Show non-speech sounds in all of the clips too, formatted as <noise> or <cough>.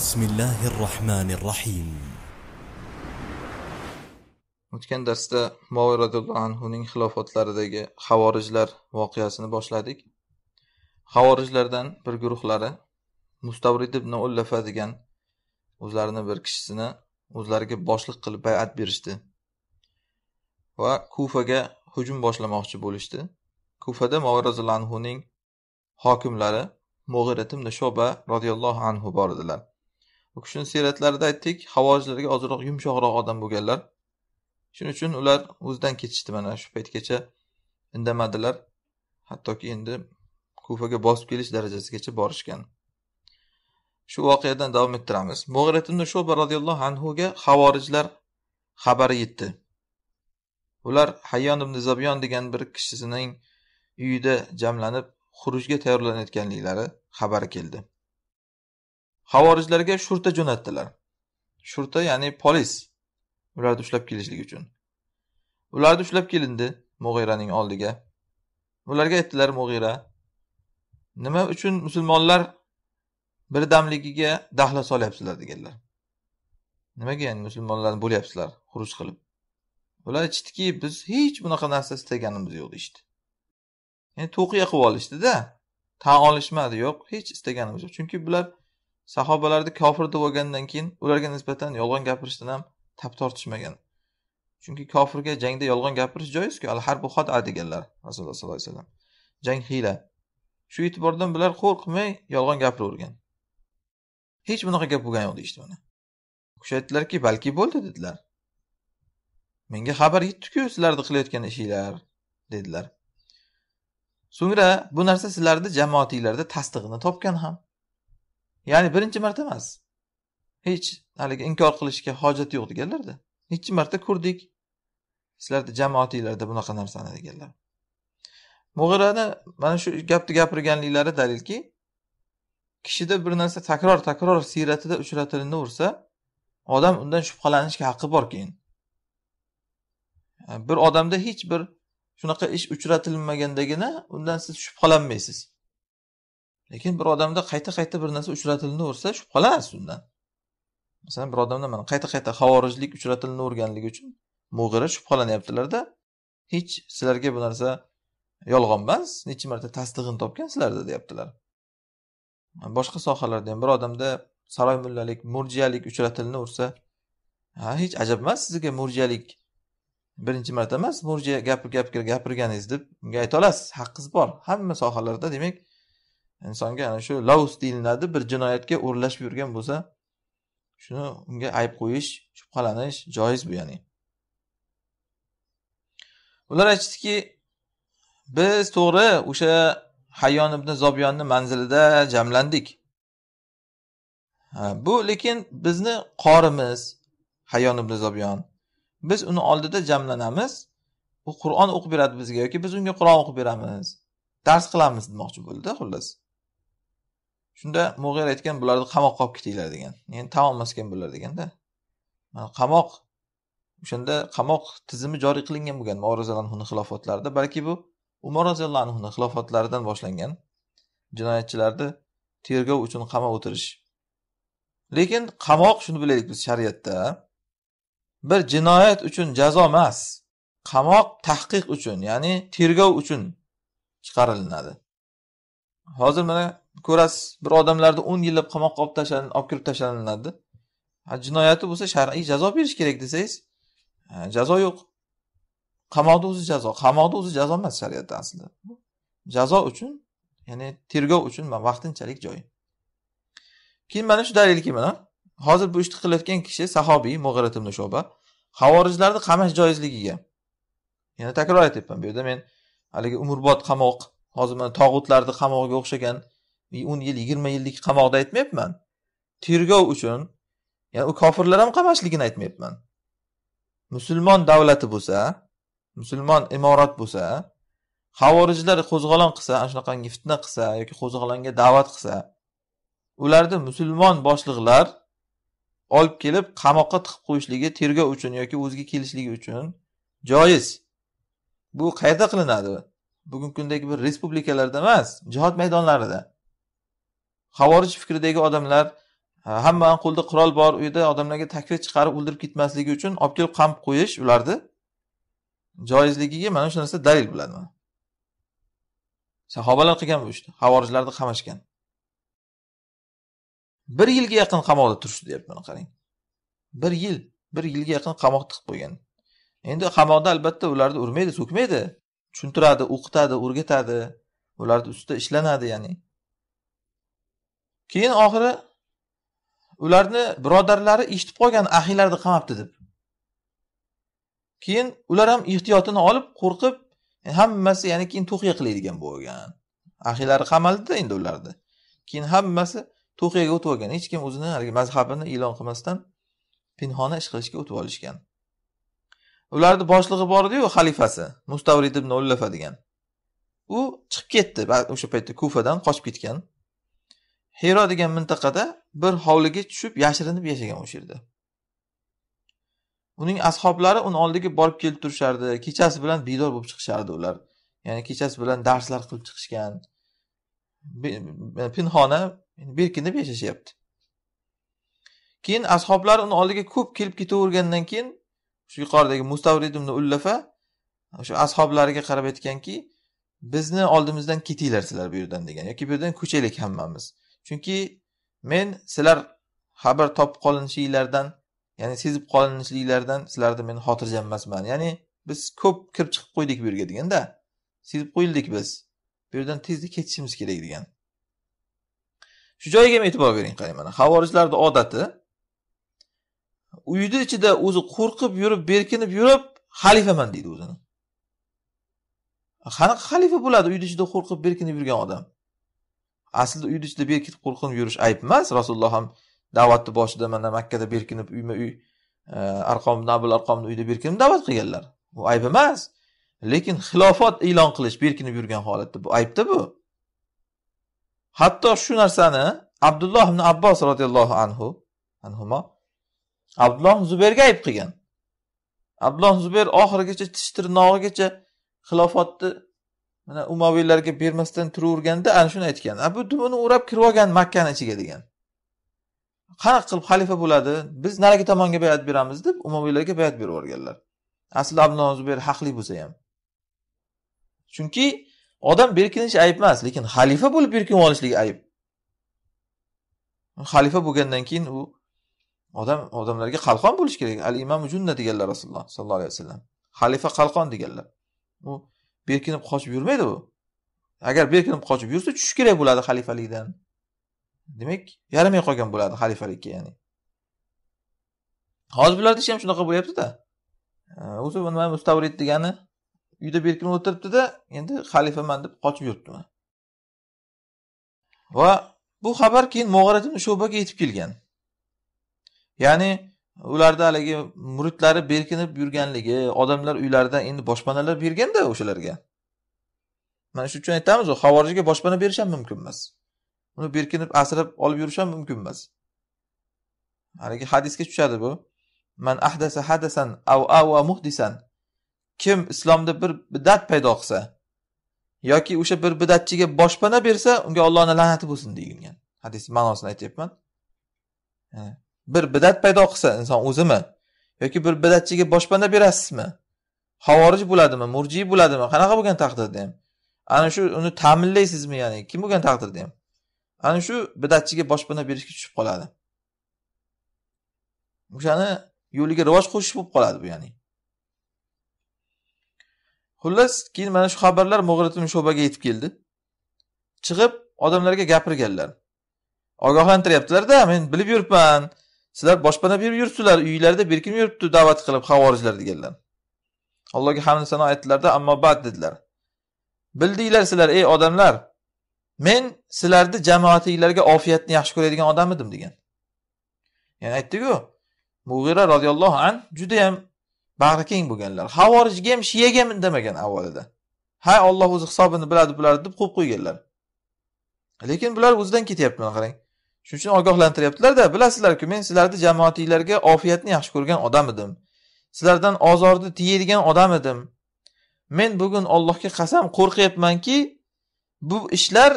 بسم الله الرحمن الرحيم o'tgan darsda moviy roziyallohu anhuning xilofatlaridagi havorijlar voqeasini boshladik havorijlardan bir guruhlari mustavrid ibn ullafa degan o'zlarini bir kishisini o'zlariga boshliq qilib bay'at berishdi va kufaga hujum boshlamoqchi bo'lishdi kufada moviy roziyallohu anhuning hokimlari mug'irat ibn shoba roziyallohu anhu bor edilar kishini siyratlarida aytdik havojlarga ozroq yumshoqroq odam bo'lganlar shuning uchun ular o'zidan ketishdi mana shu paytgacha indamadilar hattoki endi kufaga bosib kelish darajasigacha borishgan shu voqeadan davom ettiramiz mo'g'rat ibn shoba roziyallohu anhuga havorijlar xabari yetdi ular hayyon ibn zabyon degan bir kishisining uyida jamlanib xurujga tayyorlanayotganliklari xabari keldi Havorijlarga «shurta» jo'natdilar. Shurta ya'ni polis ularni ushlab kelishlik uchun. Ularni ushlab kelindi mug'iraning oldiga. Ularga aytdilar mug'ira nima uchun musulmonlar birdamligiga dahla solyapsizlar deganlar. Nimaga ya'ni musulmonlarni bo'lyapsizlar xuruj qilib. Ular aytishdiki, biz hech bunaqa narsa istaganimiz yo'q deyishdi Ya'ni to'qiya qilib olishdida, tan olishmadi, yo'q, hech istaganimiz yo'q. Chunki bular sahobalarni kofir deb olgandan keyin ularga nisbatan yolg'on gapirishdan ham tap tortishmagan chunki kofirga jangda yolg'on gapirish joizku al harbu xada deganlar rasululloh sollallohu alayhi vasallam jang hiyla shu e'tibordan bular qo'rqmay yolg'on gapiravergan hech bunaqa gap bo'lgani yo'q deyishdi mana kishi aytdilarki balki bo'ldi dedilar menga xabar yetdiku sizlarni qilayotgan ishinglar dedilar so'ngra bu narsa sizlarni jamoatinglarda tasdig'ini topgan ham ya'ni birinchi marta emas hech haligi inkor qilishga hojat yo'q deganlarda nechi marta ko'rdik sizlarni jamoatinglarda bunaqa narsani deganlar mug'irani mana shu gapni gapirganliklari dalilki kishida bir narsa takror takror siyratida uchratilinaversa odam undan shubhalanishga haqqi bor keyin bir odamda hech bir shunaqa ish uchratilmagandagina undan siz shubhalanmaysiz lekin bir odamda qayta qayta bir narsa uchratilaversa shubhalanasiz undan masalan bir odamda mana qayta qayta havorijlik uchratilaverganligi uchun mug'ira shubhalanyaptilarda hech sizlarga bu narsa yolg'on emas necha marta tasdig'ini topgan sizlarda deyaptilar boshqa sohalarda ham bir odamda saroy mullalik murjiyalik uchratilaversa ha hech ajab emas sizga murjiyalik birinchi marta emas murjiya gapir gapir gapirganingiz deb unga ayta olasiz haqqingiz bor hamma sohalarda demak insonga ana shu laus deyiladi bir jinoyatga o'ralashib yurgan bo'lsa shuni unga ayb qo'yish shubhalanish joiz bu ya'ni ular aytishdiki biz to'g'ri o'sha hayyon ibn zobiyonni manzilida jamlandik ha, bu lekin bizni qorimiz hayyon ibn zobiyon biz uni oldida jamlanamiz u qur'on o'qib beradi bizga yoki biz unga qur'on o'qib beramiz dars qilamiz demoqchi bo'ldi xullas shunda mug'ir aytgan bularni qamoqqa olib ketinglar degan endi tan olmasgan bular deganda mana qamoq o'shanda qamoq tizimi joriy qilingan bo'lgan umar roziyallohu anhuni xilofatlarida balki bu umar roziyallohu anhuni xilofatlaridan boshlangan jinoyatchilarni tergov uchun qamab o'tirish lekin qamoq shuni bilaylik biz shariatda bir jinoyat uchun jazo emas qamoq tahqiq uchun ya'ni tergov uchun chiqarilinadi hozir mana ko'rasiz bir odamlarni o'n yillab qamoqqa olib tashlan olib kirib tashlanadi jinoyati bo'lsa shar'iy jazo berish kerak desangiz jazo yo'q qamoqni o'zi jazo qamoqni o'zi jazo emas shariatda aslida jazo uchun ya'ni tergov uchun vaqtinchalik joy keyin mana shu dalilki mana hozir bu ishni qilayotgan kishi sahobiy mug'irat ibn shoba havorijlarni qamash joizligiga yana takror aytyapman bu yerda men haligi umrbod qamoq hozir mana tog'utlarni qamog'iga o'xshagan o'n yil yigirma yillik qamoqda aytmayapman tergov uchun ya'ni u kofirlar ham qamashligini aytmayapman musulmon davlati bo'lsa musulmon imorat bo'lsa havorijlar qo'zg'olon qilsa ana shunaqangi fitna qilsa yoki qo'zg'olonga da'vat qilsa ularni musulmon boshliqlar olib kelib qamoqqa tiqib qo'yishligi tergov uchun yoki o'ziga kelishligi uchun joiz bu qayerda qilinadi bugungi kundagi bir respublikalarda emas jihod maydonlarida havorij fikridagi odamlar hamma qo'lida qurol bor uyda odamlarga takfir chiqarib o'ldirib ketmasligi uchun olib kelib qamib qo'yish ularni joizligiga mana shu narsa dalil bo'ladi mana sahobalar qilgan bu ishni havorijlarni qamashgan bir yilga yaqin qamoqda turishdi deyapti mana qarang bir yil bir yilga yaqin qamoq tiqib qo'ygan endi qamoqda albatta ularni urmaydi so'kmaydi tushuntiradi o'qitadi o'rgatadi ularni ustida ishlanadi ya'ni keyin oxiri ularni birodarlari eshitib qolgan ahiylarni qamabdi deb keyin ular ham ehtiyotini olib qo'rqib hammasi ya'ni keyin to'qiya qiladigan bo'lgan ahiylari qamaldida endi ularni keyin hammasi to'qiyaga o'tib olgan hech kim o'zini haligi mazhabini e'lon qilmasdan pinhona ish qilishga o'tib olishgan ularni boshlig'i bor ediyu xalifasi mustavrid ibn ullafa degan u chiqib ketdi o'sha paytda kufadan qochib ketgan hero degan mintaqada bir hovliga tushib yashirinib yashagan o'sha yerda. Uning ashoblari uni oldiga borib kelib turishardi. Kechasi bilan bedor bo'lib chiqishardi ular. Ya'ni kechasi bilan darslar qilib chiqishgan. Pinhona berkinib yashashyapti. Keyin ashoblari uni oldiga ko'p kelib ketavergandan keyin shu yuqoridagi mustavrid ibn Ullafa o'sha ashoblariga qarab aytganki, bizni oldimizdan ketinglar sizlar bu yerdan degan yoki bu yerdan ko'chaylik hammamiz. chunki men sizlar xabar topib qolinishinglardan ya'ni sezib qolinishinglardan sizlarni men xotirjam emasman ya'ni biz ko'p kirib chiqib qo'ydik bu yerga deganda sezib qo'yildik biz bu yerdan tezda ketishimiz kerak degan shu joyiga ham e'tibor bering qarang mana havorijlarni odati uyni ichida o'zi qo'rqib yurib berkinib yurib xalifaman deydi o'zini qanaqa xalifa bo'ladi uyni ichida qo'rqib berkinib yurgan odam aslida uyni ichida berkinib qo'rqinib yurish ayb emas rasululloh ham da'vatni boshida mana makkada berkinib uyma uy e, arqom nabul arqomni uyida berkinib da'vat qilganlar bu ayb emas lekin xilofat e'lon qilish berkinib yurgan holatda bu aybda bu hatto shu narsani abdulloh ibn abbos roziyallohu anhu anhumo abdulloh zuberga ayb qilgan abdulloh zuber oxirigacha tish tirnog'igacha xilofatni mana umoviylarga bermasdan turaverganda ana shuni aytgan bu buni o'rab kirib olgan makkani ichiga degan qanaqa qilib xalifa bo'ladi biz narigi tomonga bayat beramiz deb umoviylarga bayat berib yuborganlar aslida abdulla zubayr haqli bo'lsa ham chunki odam berkinish ayb emas lekin xalifa bo'lib berkinib olishligi ayb xalifa bo'lgandan keyin u odam odamlarga qalqon bo'lishi kerak al imom junna deganlar rasululloh sollallohu alayhi vasallam xalifa qalqon deganlar u berkinib qochib yurmaydi u agar berkinib qochib yursa tushish kerak bo'ladi xalifalikdan demak yaramay qolgan bo'ladi xalifalikka ya'ni hozir bularni ishi ham shunaqa bo'lyaptida o'zi nima mustavrid degani uyda berkinib o'tiribdida endi xalifaman deb qochib yuribdi va bu xabar keyin mo'g'arat shubaga yetib kelgan ya'ni ularda haligi muridlari berkinib yurganligi odamlar uylaridan endi boshpanalar berganda o'shalarga mana shuning uchun aytamiz u havorijga boshpana berish ham mumkin emas uni berkinib asrab olib yurish ham mumkin emas haligi hadisga tushadi bu man ahdasa hadasan av ava muhdisan kim islomda bir bidat paydo qilsa yoki o'sha bir bidatchiga boshpana bersa unga ollohni la'nati bo'lsin deyilgan hadis ma'nosini aytyapman bir bidat paydo qilsa inson o'zimi yoki bir bidatchiga boshpana berasizmi havorij bo'ladimi murjiy bo'ladimi qanaqa bo'lgan taqdirda ham ana shu uni ta'minlaysizmi ya'ni kim bo'lgan taqdirda ham ana shu bidatchiga boshpana berishga tushib qoladi o'shani yo'liga rivoj qo'shish bo'lib qoladi bu ya'ni xullas keyin mana shu xabarlar mug'ritin sho'baga yetib keldi chiqib odamlarga gapirganlar ogohlantiryaptilarda men bilib yuribman sizlar boshpana berib yuribsizlar uyinglarda berkinib yuribdi da'vat qilib havorijlar deganlar allohga hamd sano aytdilarda ammo bad dedilar bildinglar sizlar ey odamlar men sizlarni jamoatinglarga ofiyatni yaxshi ko'radigan odam edim degan yani aytdiku mug'ira roziyallohu an judayam bag'ri keng bo'lganlar havorijga ham shiyaga ham indamagan avvalida ha olloh o'zi hisobini biladi bular deb qo'yib qo'yganlar lekin bular o'zidan ketyapti mana qarang shuning uchun ogohlantiryaptilarda bilasizlarku men sizlarni jamoatinglarga ofiyatni yaxshi ko'rgan odam edim sizlardan ozorni tiyadigan odam edim men bugun ollohga qasam qo'rqyapmanki bu ishlar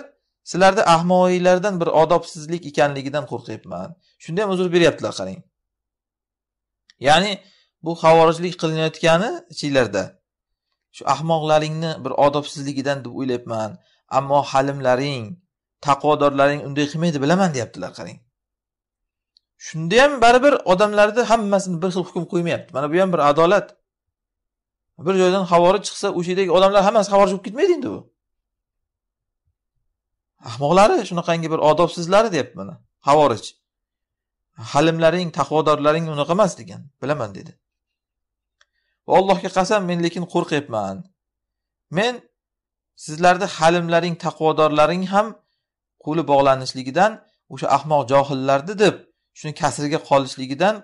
sizlarda ahmoiylardan bir odobsizlik ekanligidan qo'rqyapman shunda ham uzr beryaptilar qarang ya'ni bu havorijlik qilinayotgani ichinglarda shu ahmoqlaringni bir odobsizligidan deb o'ylayapman ammo halimlaring taqvodorlaring unday qilmaydi bilaman deyaptilar qarang shunda ham baribir odamlarni hammasini bir xil hukm qo'ymayapti mana bu ham bir adolat bir joydan havori chiqsa o'sha yerdagi odamlar hammasi havorij bo'lib ketmaydi endi bu ahmoqlari shunaqangi bir odobsizlari deyapti mana havorij halimlaring taqvodorlaring unaqa emas degan bilaman dedi va allohga qasam men lekin qo'rqyapman men sizlarni halimlaring taqvodorlaring ham qo'li bog'lanishligidan o'sha ahmoq johillarni deb shuni kasriga qolishligidan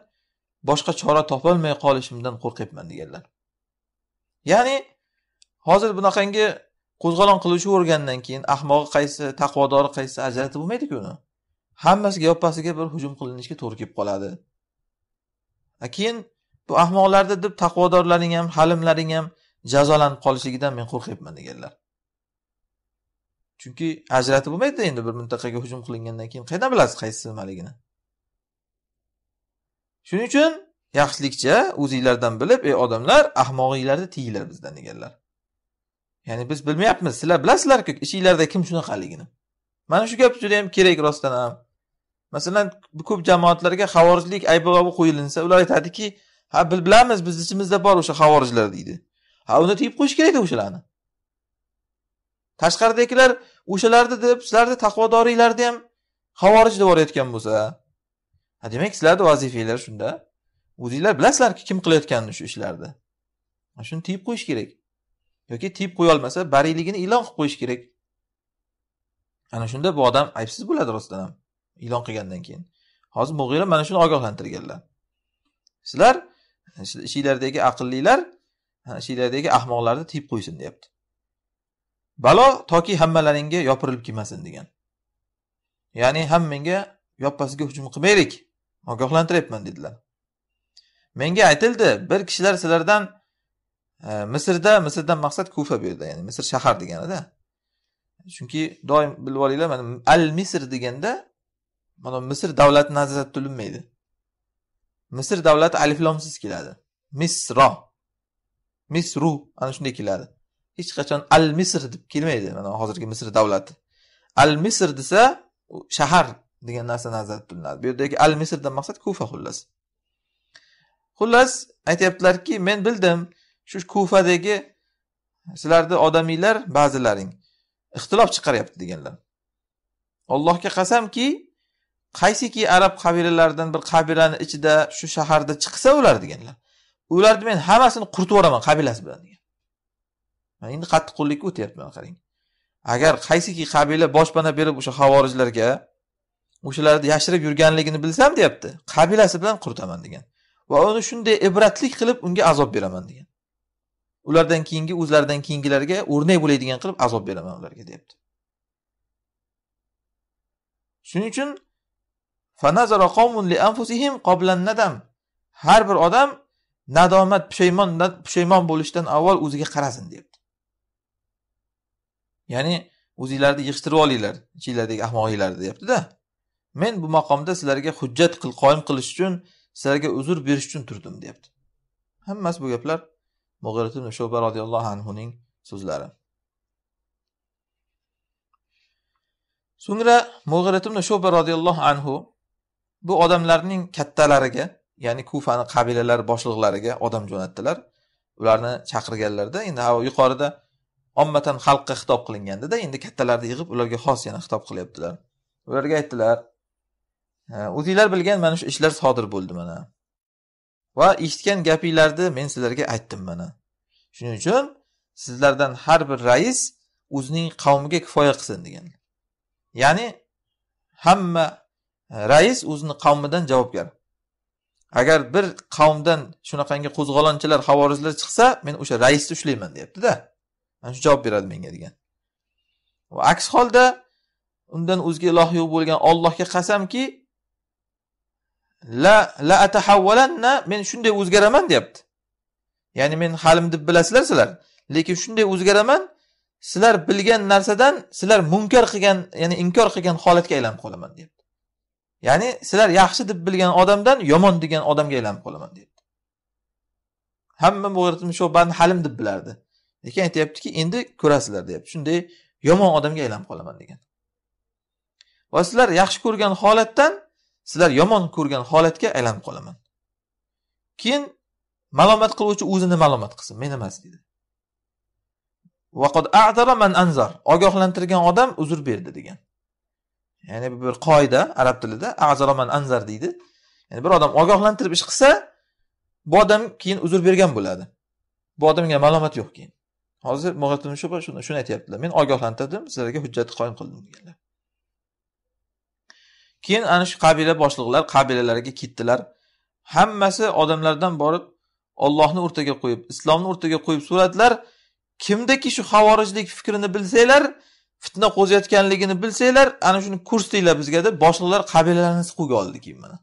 boshqa chora topolmay qolishimdan qo'rqyapman deganlar ya'ni hozir bunaqangi qo'zg'olon qiluvchi o'rgandan keyin ahmoqi qaysi taqvodori qaysi ajratib bo'lmaydiku uni hammasiga yoppasiga bir hujum qilinishga to'g'ri kelib qoladi keyin bu ahmoqlarni deb taqvodorlaring ham halimlaring ham jazolanib qolishligidan men qo'rqyapman deganlar chunki ajratib bo'lmaydi endi bir mintaqaga hujum qilingandan keyin qayerdan bilasiz qaysi nimaligini shuning uchun yaxshilikcha o'zinglardan bilib ey odamlar ahmog'inglarni tiyinglar bizdan deganlar ya'ni biz bilmayapmiz sizlar bilasizlarku ichinglarda kim shunaqaligini mana shu gap juda ham kerak rostdan ham masalan ko'p jamoatlarga havorijlik ayblovi qo'yilinsa ular aytadiki ha biz bilamiz bizni ichimizda bor o'sha xavorijlar deydi ha uni tiyib qo'yish kerakda o'shalarni tashqaridagilar o'shalarni deb sizlarni taqvodoriylarni ham havorij deb yuborayotgan bo'lsa ha demak sizlarni vazifanglar shunda o'zinglar bilasizlarki kim qilayotganini shu ishlarni shuni tiyib qo'yish kerak yoki tiyib qo'yolmasa bariyligini e'lon qilib qo'yish kerak ana shunda bu odam aybsiz bo'ladi rostdan ham e'lon qilgandan keyin hozir mug'ira mana shuni ogohlantirganlar sizlar ichinglardagi aqllilar ichinglardagi ahmoqlarni tiyib qo'ysin deyapti balo toki hammalaringga yopirilib kelmasin degan ya'ni hammangga yoppasiga hujum qilmaylik ogohlantiryapman dedilar menga aytildi bir kishilar sizlardan e, misrda misrdan maqsad kufa bu yerda ya'ni misr shahar deganida chunki doim bilib olinglar mana al misr deganda mana misr davlati nazarda tutilmaydi misr davlati aliflomsiz keladi misro misru ana shunday keladi hech qachon al misr deb kelmaydi mana hozirgi misr davlati al misr desa shahar degan narsa nazarda tutiladi bu yerdagi al misrdan maqsad kufa xullas xullas aytyaptilarki men bildim shu kufadagi sizlarni odamiylar ba'zilaring ixtilof chiqaryapti deganlar allohga qasamki qaysiki arab qabilalaridan bir qabilani ichida shu shaharda chiqsa ular deganlar ularni men hammasini quritib yuboraman qabilasi bilan mana endi qattiqqo'llikka o'tyapti mana qarang agar qaysiki qabila boshpana berib o'sha havorijlarga o'shalarni yashirib yurganligini bilsam deyapti qabilasi bilan quritaman degan va uni shunday ibratlik qilib unga azob beraman degan ulardan keyingi o'zlaridan keyingilarga o'rnak bo'ladigan qilib azob beraman ularga deyapti shuning uchun har bir odam nadomat pushaymon pushaymon bo'lishdan avval o'ziga qarasin deyapti ya'ni o'zinglarni yig'ishtirib olinglar ichinglardagi ahmoqinglarni deyaptida men bu maqomda sizlarga hujjat qil qoyim qilish uchun sizlarga uzr berish uchun turdim deyapti hammasi bu gaplar mug'iratshoba roziyallohu anhuning so'zlari so'ngra mug'irat ibn roziyallohu anhu bu odamlarning kattalariga ya'ni kufani qabilalari boshliqlariga odam jo'natdilar ularni chaqirganlarida endi yuqorida ommatan xalqqa xitob qilingandada endi kattalarni yig'ib ularga xos yana xitob qilyaptilar ularga aytdilar o'zinglar bilgan mana shu ishlar sodir bo'ldi mana va eshitgan gapinglarni men sizlarga aytdim mana shuning uchun sizlardan har bir rais o'zining qavmiga kifoya qilsin degan ya'ni hamma rais o'zini qavmidan javobgar agar bir qavmdan shunaqangi qo'zg'olonchilar havorizlar chiqsa men o'sha raisni ushlayman deyaptida de. mana shu javob beradi menga degan va aks holda undan o'zga iloh yo'q bo'lgan ollohga qasamki la la atahawwalanna men shunday o'zgaraman deyapti ya'ni men halim deb bilasizlar sizlar lekin shunday o'zgaraman sizlar bilgan narsadan sizlar munkar qilgan ya'ni inkor qilgan holatga aylanib qolaman deyapti ya'ni sizlar yaxshi deb bilgan odamdan yomon degan odamga aylanib qolaman deyapti hamma mug'irtim shu halim deb bilardi lekin aytyaptiki endi ko'rasizlar deyapti shunday yomon odamga aylanib qolaman degan va sizlar yaxshi ko'rgan holatdan sizlar yomon ko'rgan holatga aylanib qolaman keyin malomat qiluvchi o'zini malomat qilsin men emas deydi anzar ogohlantirgan odam uzr berdi degan ya'ni bu bir qoida arab tilida azaroman anzar deydi ya'ni bir odam ogohlantirib ish qilsa bu odam keyin uzr bergan bo'ladi bu odamga malomat yo'q keyin hozir mug'atun shuba shuni shuni aytyaptilar men ogohlantirdim sizlarga hujjat qoyim qildim deganlar keyin ana shu qabila boshliqlar qabilalariga ketdilar hammasi odamlardan borib ollohni o'rtaga qo'yib islomni o'rtaga qo'yib so'radilar kimdaki shu havorijlik fikrini bilsanglar fitna qo'zayotganligini bilsanglar ana shuni ko'rsatinglar bizga deb boshliqlar qabilalarni siquvga oldi keyin mana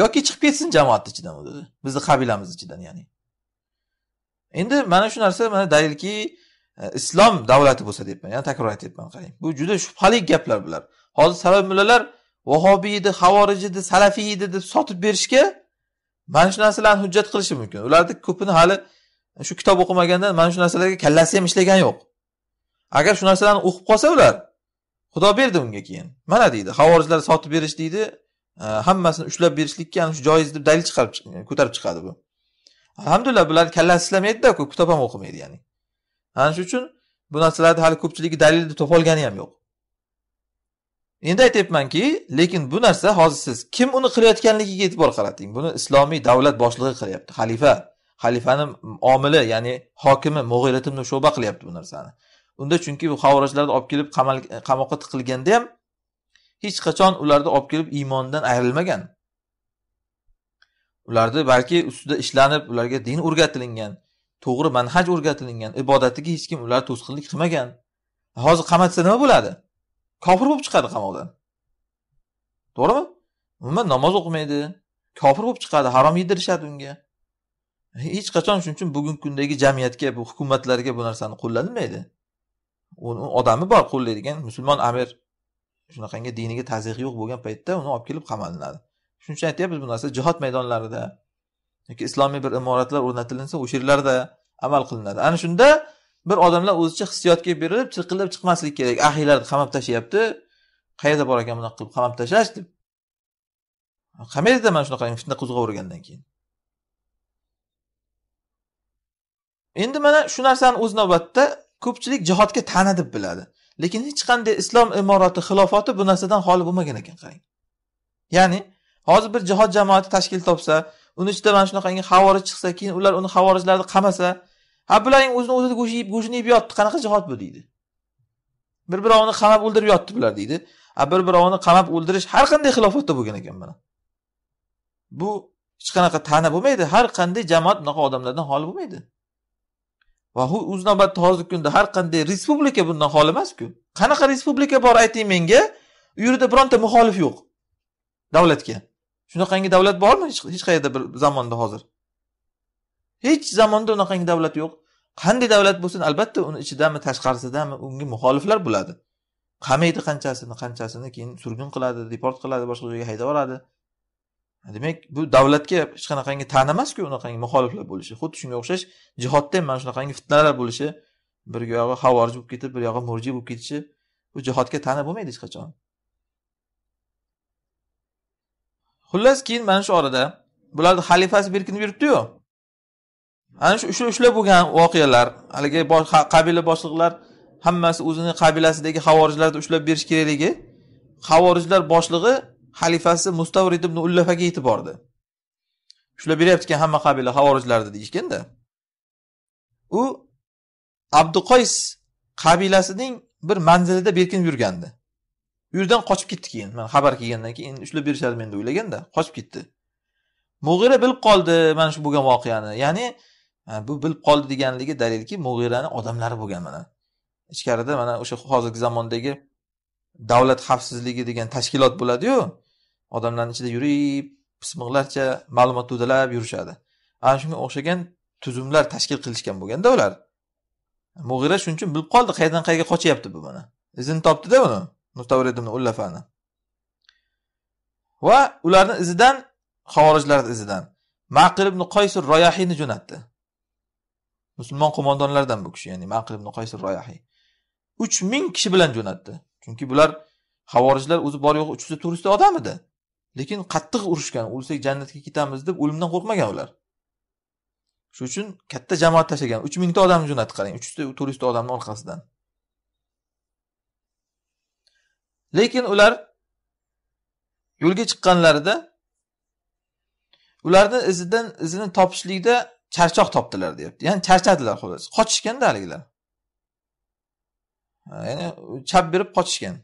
yoki chiqib ketsin jamoatni ichidan o'zi bizni qabilamiz ichidan ya'ni endi mana shu narsa mana dalilki e, islom davlati bo'lsa deyapman yana takror aytyapman qarang bu juda shubhali gaplar bular hozir salafiy mullalar vahobiy edi havorij edi salafiy edi deb sotib berishga mana shu narsalarni hujjat qilishi mumkin ularni ko'pini hali shu kitob o'qimagandan mana shu narsalarga kallasi ham ishlagan yo'q agar shu narsalarni o'qib qolsa ular xudo berdi unga keyin mana deydi havorijlar sotib berish deydi e, hammasini ushlab berishlikka ana shu joiz deb dalil chiqarib ko'tarib chiqadi bu alhamdulillah bular kallasi ishlamaydida ku kitob ham o'qimaydi ya'ni ana shuning uchun bu narsalarni hali ko'pchiligi dalilni topolgani ham yo'q endi aytyapmanki lekin bu narsa hozir siz kim uni qilayotganligiga e'tibor qarating buni islomiy davlat boshlig'i qilyapti xalifa xalifani omili ya'ni hokimi mog'iratim ibn sho'ba qilyapti bu narsani unda chunki bu havorajlarni olib kelib qamoqqa tiqilganda ham hech qachon ularni olib kelib iymondan ayrilmagan ularni balki ustida ishlanib ularga din o'rgatilingan to'g'ri manhaj o'rgatilingan ibodatiga hech kim ular to'sqinlik qilmagan hozir qamatsa nima bo'ladi kofir bo'lib chiqadi qamoqdan to'g'rimi umuman namoz o'qimaydi kofir bo'lib chiqadi harom yedirishadi unga hech qachon shuning uchun bugungi kundagi jamiyatga bu hukumatlarga bu narsani qo'llanilmaydi uni odami bor qo'llaydigan musulmon amir shunaqangi diniga tazyiq yo'q bo'lgan paytda uni olib kelib qamalinadi shuning uchun aytyapmiz bu narsa jihod maydonlarida yoki islomiy bir imoratlar o'rnatilinsa o'sha yerlarda amal qilinadi ana shunda bir odamlar o'zicha hissiyotga berilib chirqillab chiqmaslik kerak ahiylarni qamab tashlayapti qayerda bor ekan bunaqa qilib qamab tashlash deb qamaydida mana shunaqa fitna qo'zg'avergandan keyin endi mana shu narsani o'z navbatida ko'pchilik jihodga tana deb biladi lekin hech qanday islom imorati xilofati bu narsadan xoli bo'lmagan ekan qarang ya'ni hozir bir jihod jamoati tashkil topsa uni ichida mana shunaqangi havorij chiqsa keyin ular uni havorijlarni qamasa ha bularning o'zini o'zini go'sht yeb go'shtini yeb yotdi qanaqa jihod bu deydi bir birovni qamab o'ldirib yotdi bular deydi a bir birovni qamab o'ldirish har qanday xilofatda bo'lgan ekan mana bu hech qanaqa ta'na bo'lmaydi har qanday jamoat bunaqa odamlardan xoli bo'lmaydi va o'z navbatida hozirgi kunda har qanday respublika bundan xoli emasku qanaqa respublika bor ayting menga u yerda bironta muxolif yo'q davlatga shunaqangi davlat bormi hech qayerda bir zamonda hozir hech zamonda unaqangi davlat yo'q qanday davlat bo'lsin albatta uni ichidami tashqarisidami unga muxoliflar bo'ladi qamaydi qanchasini qanchasini keyin surgun qiladi deport qiladi boshqa joyga haydab yuboradi demak bu davlatga hech qanaqangi tan emasku unaqangi muxoliflar bo'lishi xuddi shunga o'xshash jihodda ham mana shunaqangi fitnalar bo'lishi bir yog'i havorij bo'lib ketib bir yog'i murji bo'lib ketishi bu jihodga tana bo'lmaydi hech qachon xullas keyin mana shu orada bularni xalifasi berkinib yuribdiyu ana shu ushlab ushlab bo'lgan voqealar haligi qabila boshliqlar hammasi o'zini qabilasidagi havorijlarni ushlab berish kerakligi havorijlar boshlig'i xalifasi mustavrid ibn ullafaga yetib bordi ushlab beryapti ekan hamma qabila havorijlarni deyishganda u abduqoys qabilasining bir manzilida berkinib yurgandi u yerdan qochib ketdi keyin mana xabar kelgandan keyin ushlab berishadi men deb o'ylaganda qochib ketdi mug'ira bilib qoldi mana shu bo'lgan voqeani ya'ni bu bilib qoldi deganligi dalilki mug'irani odamlari bo'lgan mana ichkarida mana o'sha hozirgi zamondagi davlat xavfsizligi degan tashkilot bo'ladiyu odamlarni ichida yurib pismiqlarcha ma'lumot to'dalab yurishadi ana shunga o'xshagan tuzumlar tashkil qilishgan bo'lganda ular mug'ira shuning uchun bilib qoldi qayerdan qayerga qochyapti bu mana izini topdida uni mustavrid ibn ullafani va ularni izidan havorijlarni izidan maqil ibn qoysir royahiyni jo'natdi musulmon qo'mondonlaridan bu kishi ya'ni maqil ibn qoysir royahiy uch ming kishi bilan jo'natdi chunki bular xavorijlar o'zi bor yo'g'i uch yuzta to'rt odam edi lekin qattiq urushgan o'lsak jannatga ketamiz deb o'limdan qo'rqmagan ular shuning uchun katta jamoat tashlagan uch mingta odamni jo'natdi qarang uch yuzta to'rt yuzta odamni orqasidan lekin ular yo'lga chiqqanlarida ularni izidan izini topishlikda charchoq topdilar deyapti ya'ni charchadilar xullas qochishganda haligilar ya'ni chap berib qochishgan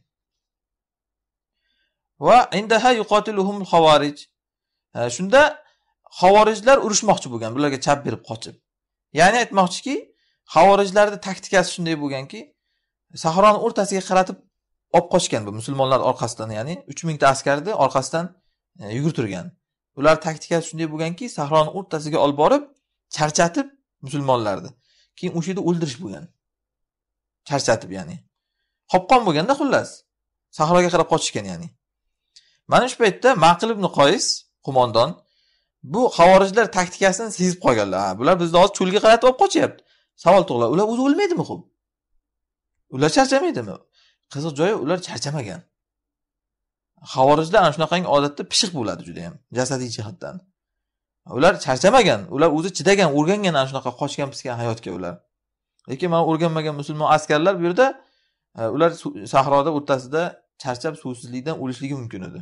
va indaha yuqotiluhum havorij shunda xavorijlar urushmoqchi bo'lgan bularga chap berib qochib ya'ni aytmoqchiki havorijlarni taktikasi shunday bo'lganki sahroni o'rtasiga qaratib olib qochgan bu musulmonlar orqasidan ya'ni uch mingta askarni orqasidan e, yugurtirgan ular taktikasi shunday bo'lganki sahroni o'rtasiga olib borib charchatib musulmonlarni keyin o'sha yerda o'ldirish bo'lgan charchatib ya'ni qopqon bo'lganda xullas sahroga qarab qochishgan ya'ni mana shu paytda maqil ibn qoyis qo'mondon bu havorijlar taktikasini sezib qolganlar ha bular bizni hozir cho'lga qaratib olib qochyapti savol tug'iladi ular o'zi o'lmaydimi xo'p ular charchamaydimi qiziq joyi ular charchamagan havorijlar ana shunaqangi odatda pishiq bo'ladi juda yam jasadiy jihatdan ular charchamagan ular o'zi chidagan o'rgangan ana shunaqa qochgan pisgan hayotga ular lekin mana o'rganmagan musulmon askarlar bu yerda e, ular sahroda o'rtasida charchab suvsizlikdan o'lishligi mumkin edi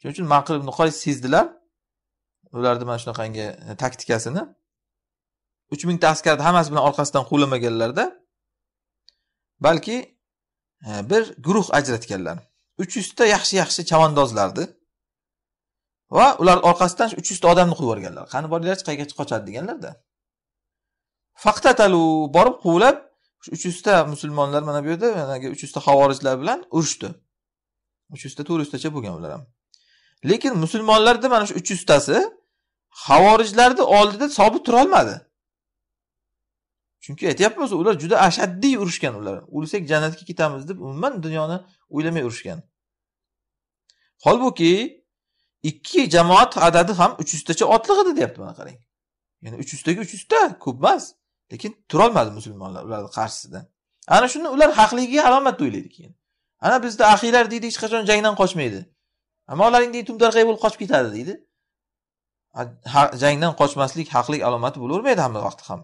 shuning uchun maqir ibn sezdilar ularni mana shunaqangi e, taktikasini uch mingta askarni hammasi bilan orqasidan quvlamaganlarda balki bir guruh ajratganlar uch yuzta yaxshi yaxshi chavandozlarni va ular orqasidan uch yuzta odamni quvib yuborganlar qani boringlarchi qayerga qochadi deganlarda faqtatalu borib quvlab uch yuzta musulmonlar mana bu yerda managi uch yuzta havorijlar bilan urushdi uch yuzta to'rt yuztacha bo'lgan ular ham lekin musulmonlarni mana shu uch yuztasi havorijlarni oldida sobit turolmadi chunki aytyapmiz ular juda ashaddiy urushgan ular o'lsak jannatga ketamiz deb umuman dunyoni o'ylamay urushgan holbuki ikki jamoat adadi ham uch yuztacha otliq edi deyapti mana qarang ya'ni uch yuztaga uch yuzta ko'p emas lekin turolmadi musulmonlar ularni qarshisida ana shuni ular haqligiga alomat o'ylaydi keyin ana bizda ahiylar deydi hech qachon jangdan qochmaydi amolaring deydi tumtarqay bo'lib qochib ketadi deydi jangdan qochmaslik haqlik alomati bo'lavermaydi hamma vaqt ham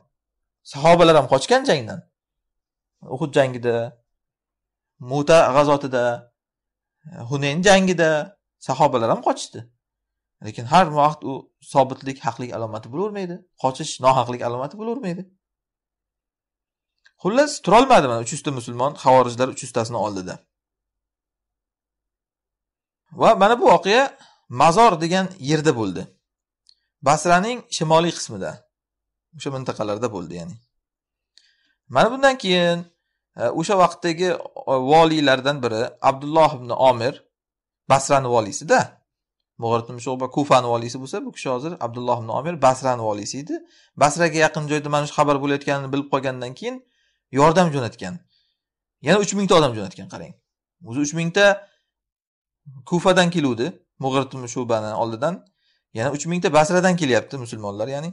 sahobalar ham qochgan jangdan uhud jangida muta g'azotida hunayn jangida sahobalar ham qochishdi lekin har vaqt u sobitlik haqlik alomati bo'lavermaydi qochish nohaqlik alomati bo'lavermaydi xullas turolmadi mana uch yuzta musulmon havorijlar uch yuztasini oldida va mana bu voqea mazor degan yerda bo'ldi basraning shimoliy qismida o'sha mintaqalarda bo'ldi ya'ni mana bundan keyin e, o'sha vaqtdagi e, voliylardan biri abdulloh ibn omir basrani voliysida mug'iritim kufani voliysi bo'lsa bu kishi hozir abdulloh ibn omir basrani voliysi edi basraga yaqin joyda mana shu xabar bo'layotganini bilib qolgandan keyin yordam jo'natgan yana uch mingta odam jo'natgan qarang o'zi uch mingta kufadan keluvdi mug'iritim shubani oldidan yana uch mingta basradan kelyapti musulmonlar ya'ni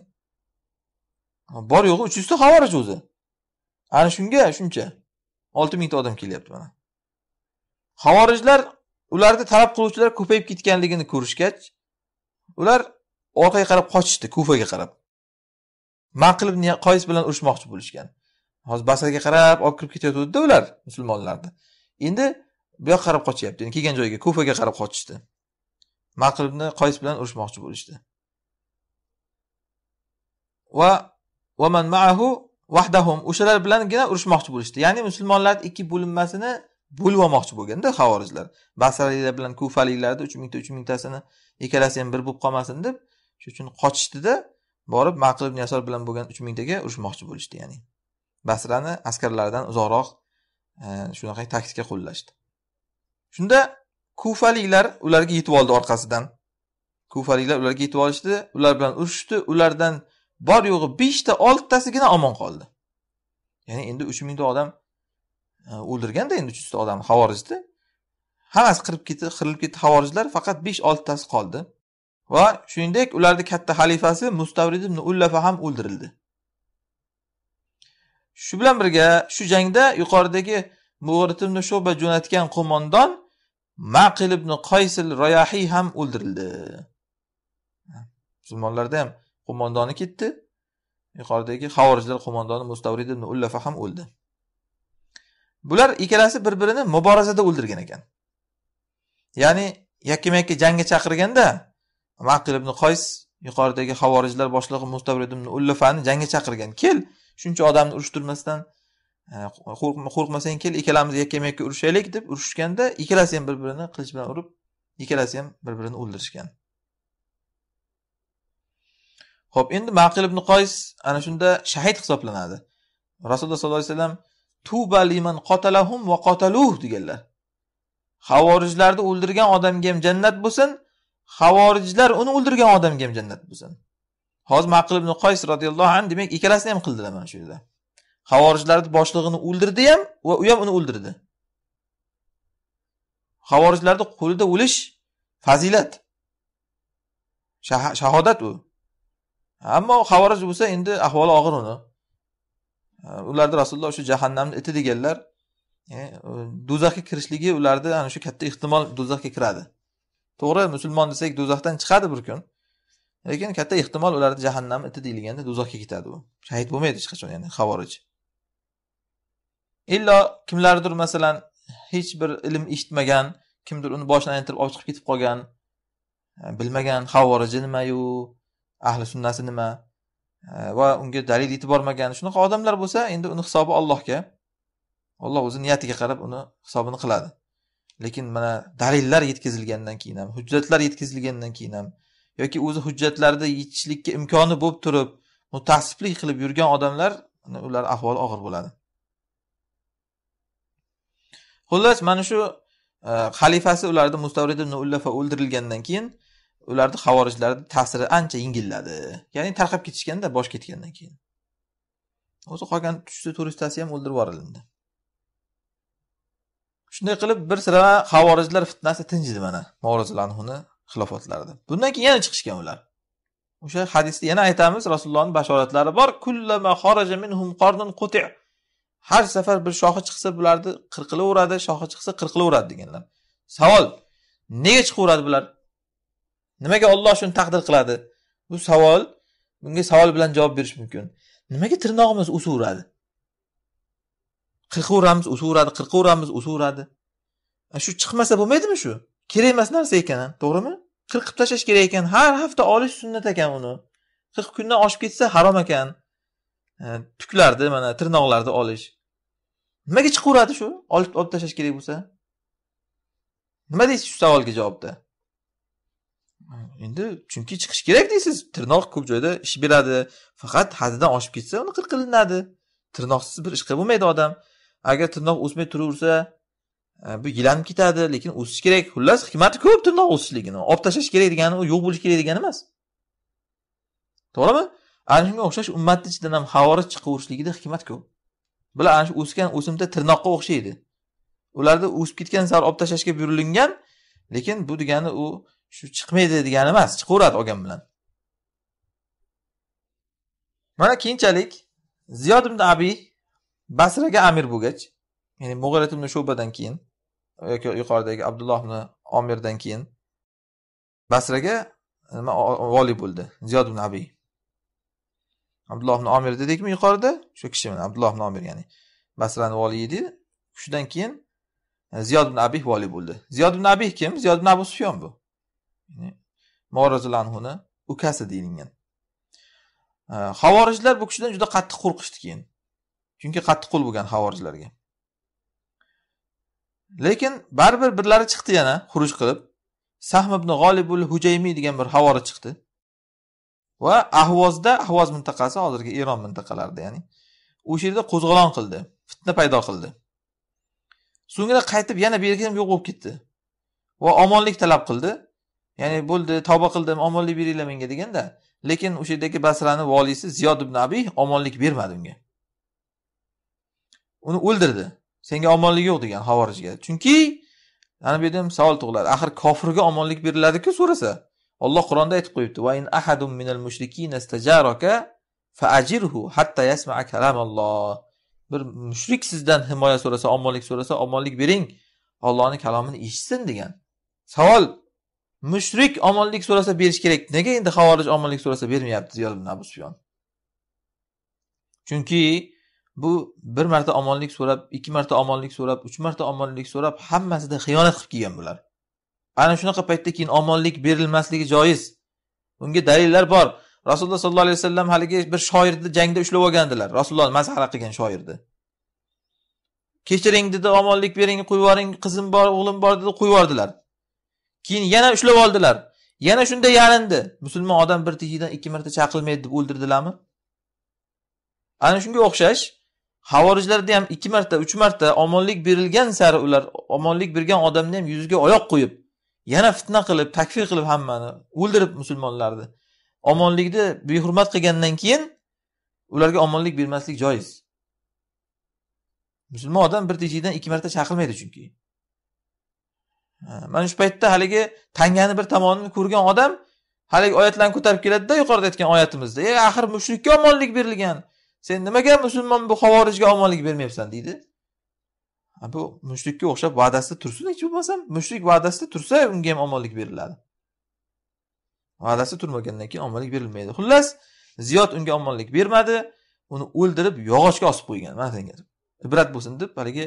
bor yo'g'i uch yuzta xavorij o'zi ana shunga shuncha olti mingta odam kelyapti mana xavorijlar ularni talab qiluvchilar ko'payib ketganligini ko'rishgach ular orqaga qarab qochishdi kufaga qarab maqlib qoyis bilan urushmoqchi bo'lishgan hozir basarga qarab olib kirib ketayotgandida ular musulmonlarni endi bu yoqqa qarab qochyapti endi kelgan joyiga kufaga qarab qochishdi maqlibni qoyis bilan urushmoqchi bo'lishdi va vaman maahu vahdahum o'shalar bilangina urushmoqchi bo'lishdi ya'ni musulmonlarni ikki bo'linmasini bo'lib olmoqchi bo'lganda havorijlar basraliklar bilan kufaliklarni uch mingta uch mingtasini ikkalasi ham bir bo'lib qolmasin deb shuning uchun qochishdida borib maqil yasor bilan bo'lgan uch mingtaga urushmoqchi bo'lishdi ya'ni basrani askarlaridan uzoqroq e, shunaqa taktika qo'llashdi shunda kufaliklar ularga yetib oldi orqasidan kufaliklar ularga yetib olishdi ular bilan urushishdi ulardan bor yo'g'i beshta oltitasigina omon qoldi ya'ni endi uch mingta odam e, o'ldirganda endi uch yuzta odamni havorijni hammasi qirib ketdi qirilib ketdi havorijlar faqat besh oltitasi qoldi va shuningdek ularni katta xalifasi mustavrid ibn ullafa ham o'ldirildi shu bilan birga shu jangda yuqoridagi mug'irat ibn shuba jo'natgan qo'mondon maqil ibn qoysil royahiy ham o'ldirildi musulmonlarda ham qo'mondoni ketdi. Yuqoridagi xavorijlar qo'mondoni Mustavrid ibn Ullafa ham o'ldi. Bular ikkalasi bir-birini muborazada o'ldirgan ekan. Ya'ni yakkama yakka jangga chaqirganda Maqil ibn qoys yuqoridagi xavorijlar boshlig'i Mustavrid ibn Ullafani jangga chaqirgan. Kel, shuncha odamni urushtirmasdan e, qo'rqmasang kel ikkalamiz yakkama yakka urushaylik deb urushishganda ikkalasi ham bir birini qilich bilan urib ikkalasi ham bir birini o'ldirishgan ho'p endi maqil ibn qoys ana shunda shahid hisoblanadi rasululloh sollallohu alayhi vasallam tuba liman qotalahum va qotaluh deganlar havorijlarni o'ldirgan odamga ham jannat bo'lsin havorijlar uni o'ldirgan odamga ham jannat bo'lsin hozir maqil ibn qoys roziyallohu anhu demak ikkalasini ham qildilar mana shu yerda havorijlarni boshlig'ini o'ldirdi ham va u ham uni o'ldirdi havorijlarni qo'lida o'lish fazilat shahodat u ammo havorij bo'lsa endi ahvoli og'ir uni ularni rasululloh shu jahannamni iti deganlar e, do'zaxga kirishligi ularni ana shu katta ehtimol do'zaxga kiradi to'g'ri musulmon desak do'zaxdan chiqadi bir kun lekin katta ehtimol ularni jahannam iti deyilganda do'zaxga ketadi u shahid bo'lmaydi hech qachon ya'ni havorij illo kimlardir masalan hech bir ilm eshitmagan kimdir uni boshini aylantirib olib chiqib ketib qolgan e, bilmagan havorichi nimayu ahli sunnasi nima va unga dalil yetib bormagan shunaqa odamlar bo'lsa endi uni hisobi allohga olloh o'zi niyatiga qarab uni hisobini qiladi lekin mana dalillar yetkazilgandan keyin ham hujjatlar yetkazilgandan keyin ham yoki o'zi hujjatlarni yechishlikka imkoni bo'lib turib mutasiblik qilib yurgan odamlar ular ahvoli og'ir bo'ladi xullas mana shu e, xalifasi ularni mustavrid ibn ullafa o'ldirilgandan keyin ularni havorijlarni ta'siri ancha yengilladi ya'ni tarqab ketishganda bosh ketgandan keyin o'zi qolgan uchta turistasi ham o'ldirib yuborildi shunday qilib bir sira havorijlar fitnasi tinchidi mana anhuni xilofatlarida bundan keyin yana chiqishgan ular o'sha hadisda yana aytamiz rasulullohni bashoratlari bor har safar bir shoxi chiqsa bularni qirqilaveradi shoxi chiqsa qirqilaveradi deganlar savol nega chiqaveradi bular nimaga olloh shuni taqdir qiladi bu savol bunga savol bilan javob berish mumkin nimaga tirnog'imiz o'saveradi qirqaveramiz o'saveradi qirqaveramiz o'saveradi shu chiqmasa bo'lmaydimi shu kerak emas narsa ekan to'g'rimi qirqib tashlash kerak ekan har hafta olish sunnat ekan uni qirq kundan oshib ketsa harom ekan tuklarni mana tirnoqlarni olish nimaga chiqaveradi shu olib olib tashlash kerak bo'lsa nima deysiz shu savolga javobda endi chunki chiqish kerak deysiz tirnoq ko'p joyda ish beradi faqat haddidan oshib ketsa uni qilinadi tirnoqsiz bir ish qilib bo'lmaydi odam agar tirnoq o'smay turaversa e, bu yilanib ketadi lekin o'sishi kerak xullas hikmati ko'p tirnoq o'sishligini olib tashlash kerak degani u yo'q bo'lishi kerak degani emas to'g'rimi ana shunga o'xshash ummatni ichidan ham havorij chiqaverishligida hikmat ko'p bular ana shu o'sgan o'simta tirnoqqa o'xshaydi ularda o'sib ketgan sari olib tashlashga buyurilgan lekin bu degani u shu chiqmaydi degani emas chiqaveradi olgan bilan mana keyinchalik ziyod ibn abi basraga amir bo'lgach ya'ni mug'arat ibn shubadan keyin yoki yuqoridagi abdulloh ibn omirdan keyin basraga nima voliy bo'ldi ziyod ibn abi abdulloh ibn omir dedikmi yuqorida shu kishi abdulloh ibn omir ya'ni basrani voliy edi shundan keyin ziyod ibn abi voliy bo'ldi ziyod ibn abi kim ziyod ibn abu sufyon bu anhuni ukasi deyilgan havorijlar bu kishidan juda qattiq qo'rqishdi keyin chunki qattiq qo'l bo'lgan havorijlarga lekin baribir birlari chiqdi yana xuruj qilib sahm ibn g'olibul hujaymiy degan bir havori chiqdi va ahvozda ahvoz mintaqasi hozirgi eron mintaqalarida ya'ni o'sha yerda qo'zg'olon qildi fitna paydo qildi so'ngra qaytib yana bu yerga yo'q bo'lib ketdi va omonlik talab qildi ya'ni bo'ldi tavba qildim omonlik beringlar menga deganda lekin o'sha yerdagi basrani voliysi ziyod ibn abiy omonlik bermadi unga uni o'ldirdi senga omonlik yo'q degan havorijga chunki ana bu yerda savol tug'iladi axir kofirga omonlik beriladiku so'rasa olloh qur'onda aytib qo'yibdi va in ahadun minal mushrikina istajaraka faajirhu hatta yasma kalamalloh bir mushrik sizdan himoya so'rasa omonlik so'rasa omonlik bering ollohni kalomini eshitsin degan savol mushrik omonlik so'rasa berish kerak nega endi havorij omonlik so'rasa bermayapti ziyod abu sufyon chunki bu bir marta omonlik so'rab ikki marta omonlik so'rab uch marta omonlik so'rab hammasida xiyonat qilib kelgan bular ana shunaqa paytda keyin omonlik berilmasligi joiz bunga dalillar bor rasululloh sollallohu alayhi vasallam haligi bir shoirni jangda ushlab olgandilar rasululloh masxara qilgan shoirni kechiring dedi omonlik bering qo'yib yuboring qizim bor o'g'lim bor dedi qo'yib yubordilar keyin yana ushlab oldilar yana shunday yalindi musulmon odam bir teshikdan ikki marta chaqilmaydi deb o'ldirdilarmi ana shunga o'xshash havorijlarda ham ikki marta uch marta omonlik berilgan sari ular omonlik bergan odamni ham yuziga oyoq qo'yib yana fitna qilib takfir qilib hammani o'ldirib musulmonlarni omonlikni behurmat qilgandan keyin ularga omonlik bermaslik joiz musulmon odam bir teshikdan ikki marta chaqilmaydi chunki mana shu paytda haligi tangani bir tomonini ko'rgan odam haligi oyatlarni ko'tarib keladida yuqorida aytgan oyatimizda e axir mushrikka omonlik berilgan sen nimaga musulmon bu havorijga omonlik bermayapsan deydi bu mushrikka o'xshab va'dasida tursin hech bo'lmasam mushrik va'dasida tursa unga ham omonlik beriladi va'dasi turmagandan keyin omonlik berilmaydi xullas ziyod unga omonlik bermadi uni o'ldirib yog'ochga osib qo'ygan mana ibrat bo'lsin deb haligi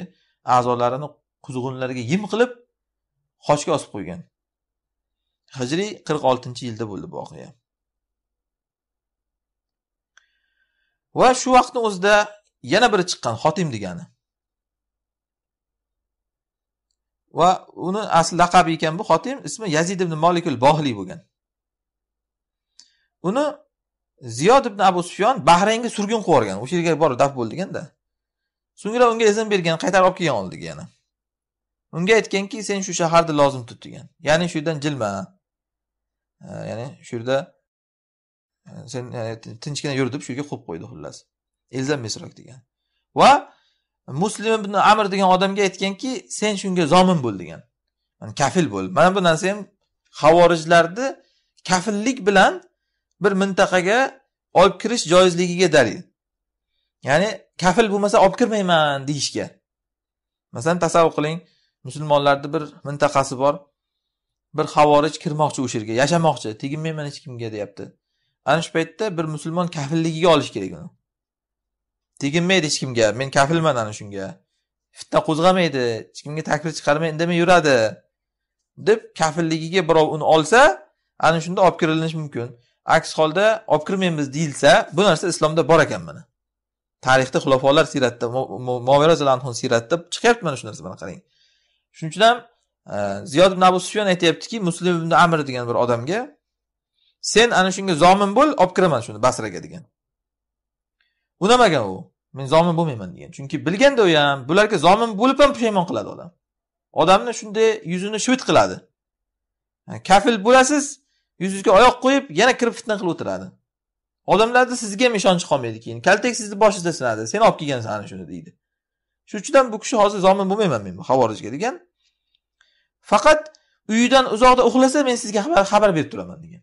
a'zolarini quzg'unlarga yem qilib xochga osib qo'ygan hijriy qirq oltinchi yilda bo'ldi bu voqea va shu vaqtni o'zida yana biri chiqqan xotim degani va uni asl laqabi ekan bu xotim ismi yazid ibn molikul bohli bo'lgan uni ziyod ibn abu sufyon bahraynga surgun qilib yuborgan o'sha yerga borib daf bo'ldi deganda so'ngra unga izn bergan qaytarib olib kelgan oldiga yana unga aytganki sen shu shaharni lozim tut degan ya'ni shu yerdan jilma ya'ni shu yerda sen tinchgina yur deb shu yerga qo'yib qo'ydi xullas ilzam misrok degan va muslim ibn amr degan odamga aytganki sen shunga zomin bo'l degan yani kafil bo'l mana bu narsa ham havorijlarni kafillik bilan bir mintaqaga olib kirish joizligiga dalil ya'ni kafil bo'lmasa olib kirmayman deyishga masalan tasavvur qiling musulmonlarni bir mintaqasi bor bir havorij kirmoqchi o'sha yerga yashamoqchi teginmayman hech kimga deyapti ana shu paytda bir musulmon kafilligiga olish kerak uni teginmaydi hech kimga men kafilman ana shunga fitna qo'zg'amaydi hech kimga takbir chiqarmay indamay yuradi deb kafilligiga birov uni olsa ana shunda olib kirilinishi mumkin aks holda olib kirmaymiz deyilsa bu narsa islomda bor ekan mana tarixda xulofolar siyratda muaviro anhu siyratda chiqyapti mana shu narsa mana qarang shuning uchun ham e, ziyod ibn abu sufyon aytyaptiki muslim ibn amir degan bir odamga sen ana shunga zomin bo'l olib kiraman shuni basraga degan unamagan u men zomin bo'lmayman degan chunki bilganda u ham bularga zomin bo'lib ham pushaymon qiladi odam odamni shunday yuzini shvit qiladi kafil bo'lasiz yuzingizga oyoq qo'yib yana kirib fitna qilib o'tiradi odamlarni sizga ham ishonchi qolmaydi keyin kaltak sizni boshingizda sinadi sen olib kelgansan ana shuni deydi shuning uchun bu kishi hozir zomin bo'lmayman men havorijga degan faqat uyidan uzoqda uxlasa men sizga xabar berib turaman degan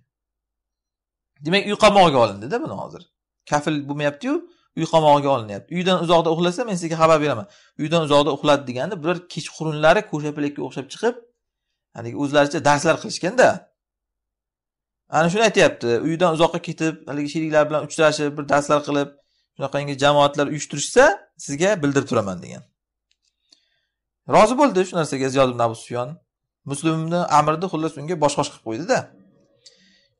demak uy qamog'iga olindida buni hozir kafil bo'lmayaptiyu uy qamog'iga olinyapti uydan uzoqda uxlasa men sizga xabar beraman uydan uzoqda uxladi deganda bular kechqurunlari ko'shapalakka o'xshab chiqib haligi o'zlaricha darslar qilishganda ana shuni aytyapti uydan uzoqqa ketib haligi sheriklari bilan uchrashib bir darslar qilib shunaqangi jamoatlar uyushtirishsa sizga bildirib turaman degan rozi bo'ldi shu narsaga ziyod ibn abu sufyon muslimni amrini xullas unga bosh qosh qilib qo'ydida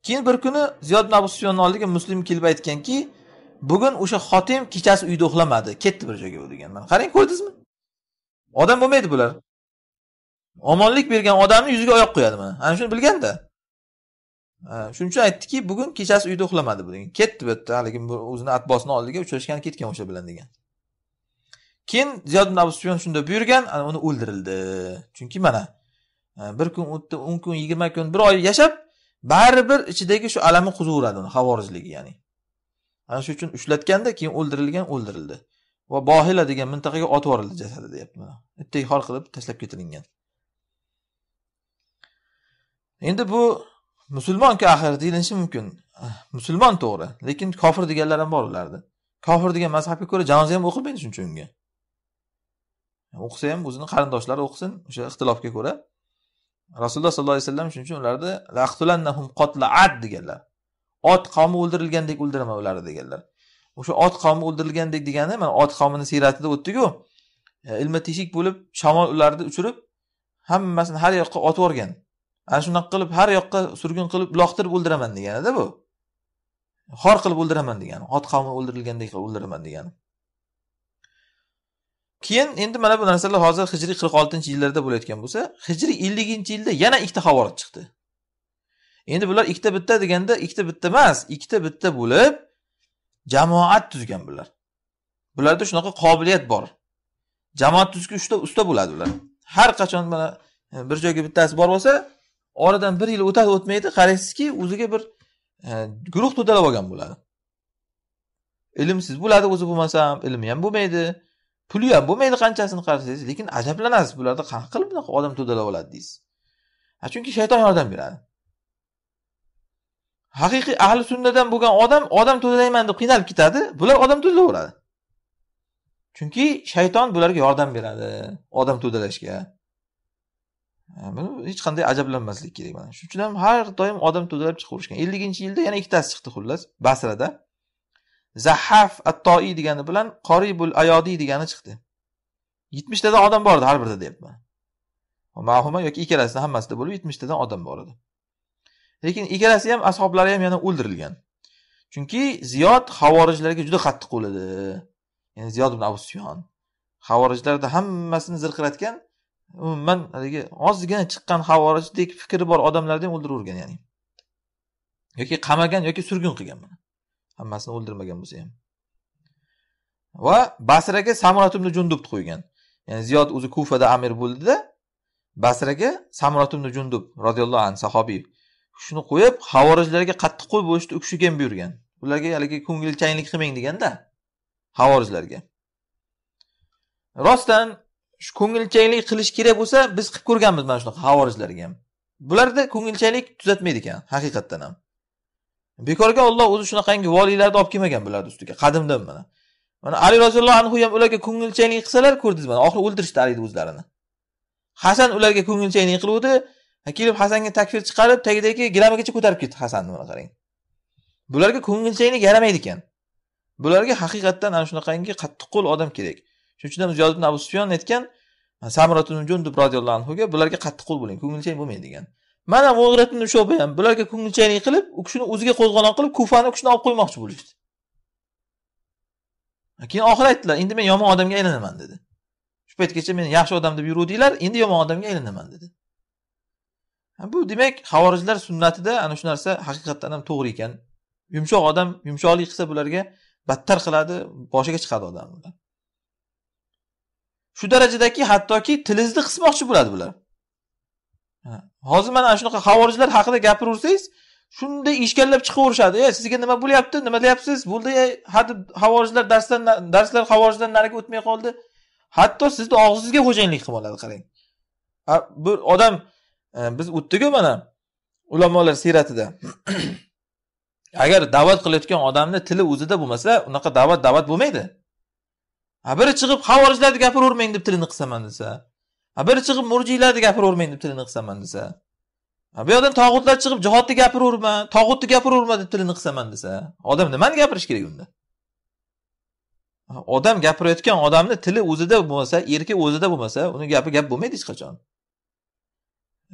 keyin bir kuni ziyod ibn abu sufyonni oldiga muslim kelib aytganki bugun o'sha xotim kechasi uyda uxlamadi ketdi bir joyga u degan mana qarang ko'rdingizmi odam bo'lmaydi bular omonlik bergan odamni yuziga oyoq qo'yadi mana ana shuni bilganda shuning uchun aytdiki bugun kechasi uyda uxlamadi bu degan ketdi bu yerda haligi o'zini atbosini oldiga uchrashgan ketgan o'sha bilan degan keyin ziyod ibn abu sufyon shunda buyurgan ana uni o'ldirildi chunki mana e, bir kun o'tdi o'n kun yigirma kun bir oy yashab baribir ichidagi shu alami quzaveradi uni ya'ni ana shu uchun ushlatganda keyin o'ldirilgan o'ldirildi va bohila degan mintaqaga otib yuborildi jasadi deyapti mana bitta xor qilib tashlab ketilingan endi bu musulmonku axir deyilishi mumkin ah, musulmon to'g'ri lekin kofir deganlar ham bor ularni kofir degan mazhabga ko'ra janoza ham o'qilmaydi shuncha unga o'qisa ham o'zini qarindoshlari o'qisin o'sha ixtilofga ko'ra rasululloh sollallohu alayhi vasallam shuning uchun ularni laqtulannahum deganlar ot qavmi o'ldirilgandek o'ldiraman ularni deganlar o'sha ot qavmi o'ldirilgandek degani mana ot qavmini siyratida o'tdiku e, ilmi teshik bo'lib shamol ularni uchirib hammasini har yoqqa otib yuborgan ana shunaqa qilib har yoqqa surgun qilib uloqtirib o'ldiraman deganida bu xor qilib o'ldiraman degani ot qavmi o'ldirilgandek qilib o'ldiraman degani keyin endi mana bu narsalar hozir hijriy qirq oltinchi yillarda bo'layotgan bo'lsa hijriy elliginchi yilda yana ikkita havorat chiqdi endi bular ikkita bitta deganda ikkita bitta emas ikkita bitta bo'lib jamoat tuzgan bular bularda shunaqa qobiliyat bor jamoat tuzishga usta usta bo'ladi ular har qachon mana e, bir joyga bittasi borib olsa oradan bir yil o'tadi o'tmaydi qaraysizki o'ziga bir e, guruh to'dalab olgan bo'ladi ilmsiz bo'ladi o'zi bo'lmasam ilmi ham bo'lmaydi puli ham bo'lmaydi qanchasini qarasangiz lekin ajablanasiz bularni qanaqa qilib bunaqa odam to'dalab oladi deysiz chunki shayton yordam beradi haqiqiy ahli sunnadan bo'lgan odam odam to'dalayman deb qiynalib ketadi bular odam to'dalaveradi chunki shayton bularga yordam beradi odam to'dalashga buni hech qanday ajablanmaslik kerak mana shuning uchun ham har doim odam to'dalab chiqaverishgan elliginchi yilda yana ikkitasi chiqdi xullas basrada zahaf attoiy degani bilan qoribul ayodiy degani chiqdi yetmishtadan odam bor edi har birida deyapman mahuma yoki ikkalasida hammasida bo'lib yetmishtadan odam bor edi lekin ikkalasi ham ashoblari ham yana o'ldirilgan chunki ziyod havorijlarga juda qattiq qo'l edi ya'ni ziyod ibn abu sufyon havorijlarda hammasini zirqiratgan umuman haligi ozgina chiqqan havorijdek fikri bor odamlarni ham o'ldiravergan ya'ni yoki qamagan yoki surgun qilgan hammasini o'ldirmagan bo'lsa ham va basraga samurat ibn jundubni qo'ygan ya'ni ziyod o'zi kufada amir bo'ldida basraga samurat ibn jundub roziyallohu anhu sahobiy shuni qo'yib havorijlarga qo'l bo'lishni u kishiga ham buyurgan ularga haligi ko'ngilchanglik qilmang deganda havorijlarga rostdan shu ko'ngilchanglik qilish kerak bo'lsa biz qilib ko'rganmiz mana shunaqa havorijlarga ham bularda ko'ngilchanglik tuzatmaydi ekan haqiqatdan ham bekorga Alloh o'zi shunaqangi voliylarni olib kelmagan bularni ustiga qadimdan mana mana ali roziyallohu anhu ham ularga ko'ngilchanglik qilsalar ko'rdingiz mana oxiri o'ldirishdi alini o'zlarini hasan ularga ko'ngilchanglik qiluvdi kelib hasanga takfir chiqarib tagidagi gilamagacha ko'tarib ketdi hasanni mana qarang bularga ko'ngilchanglik yaramaydi ekan bularga haqiqatdan ana shunaqangi qattiqqo'l odam kerak shuning uchun ham ziyod ibn abu sufyon aytgan samratun jundub roziyallohu anhuga bularga qattiqqo'l bo'ling ko'ngilchang bo'lmang degan mana bu g'ayratni ushlab ham bularga ko'ngilchaylik qilib u kishini o'ziga qo'zg'olon qilib kufani u kishini olib qo'ymoqchi bo'lishdi keyin oxiri aytdilar endi men yomon odamga aylanaman dedi shu paytgacha men yaxshi odam deb yuruvdinglar endi yomon odamga aylanaman dedi bu demak havorijlar sunnatida ana shu narsa haqiqatdan ham to'g'ri ekan yumshoq odam yumshoqlik qilsa bularga battar qiladi boshiga chiqadi odamni shu darajadaki hattoki tilingizni qismoqchi bo'ladi bular hozir mana shunaqa havorijlar haqida gapiraversangiz shunday ishkallab chiqaverishadi e sizga nima bo'lyapti nima deyapsiz bo'ldi hadeb havorijlar darsdan darslar havorijdan nariga o'tmay qoldi hatto sizni og'zingizga xo'jayinlik qilib oladi qarang bir odam e, biz o'tdiku mana ulamolar siyratida <clears throat> agar da'vat qilayotgan odamni tili o'zida bo'lmasa unaqa da'vat da'vat bo'lmaydi a biri chiqib havorijlarni gapiravermang deb tilini qisaman desa bir chiqib murjiylarni gapiravermang deb tilini qisaman desa bu yoqdan tog'utlar chiqib jihodni gapiraverma tog'utni gapiraverma deb tilini qisaman desa odam nimani gapirish kerak unda odam gapirayotgan odamni tili o'zida bo'lmasa erki o'zida bo'lmasa uni gapi gap bo'lmaydi hech qachon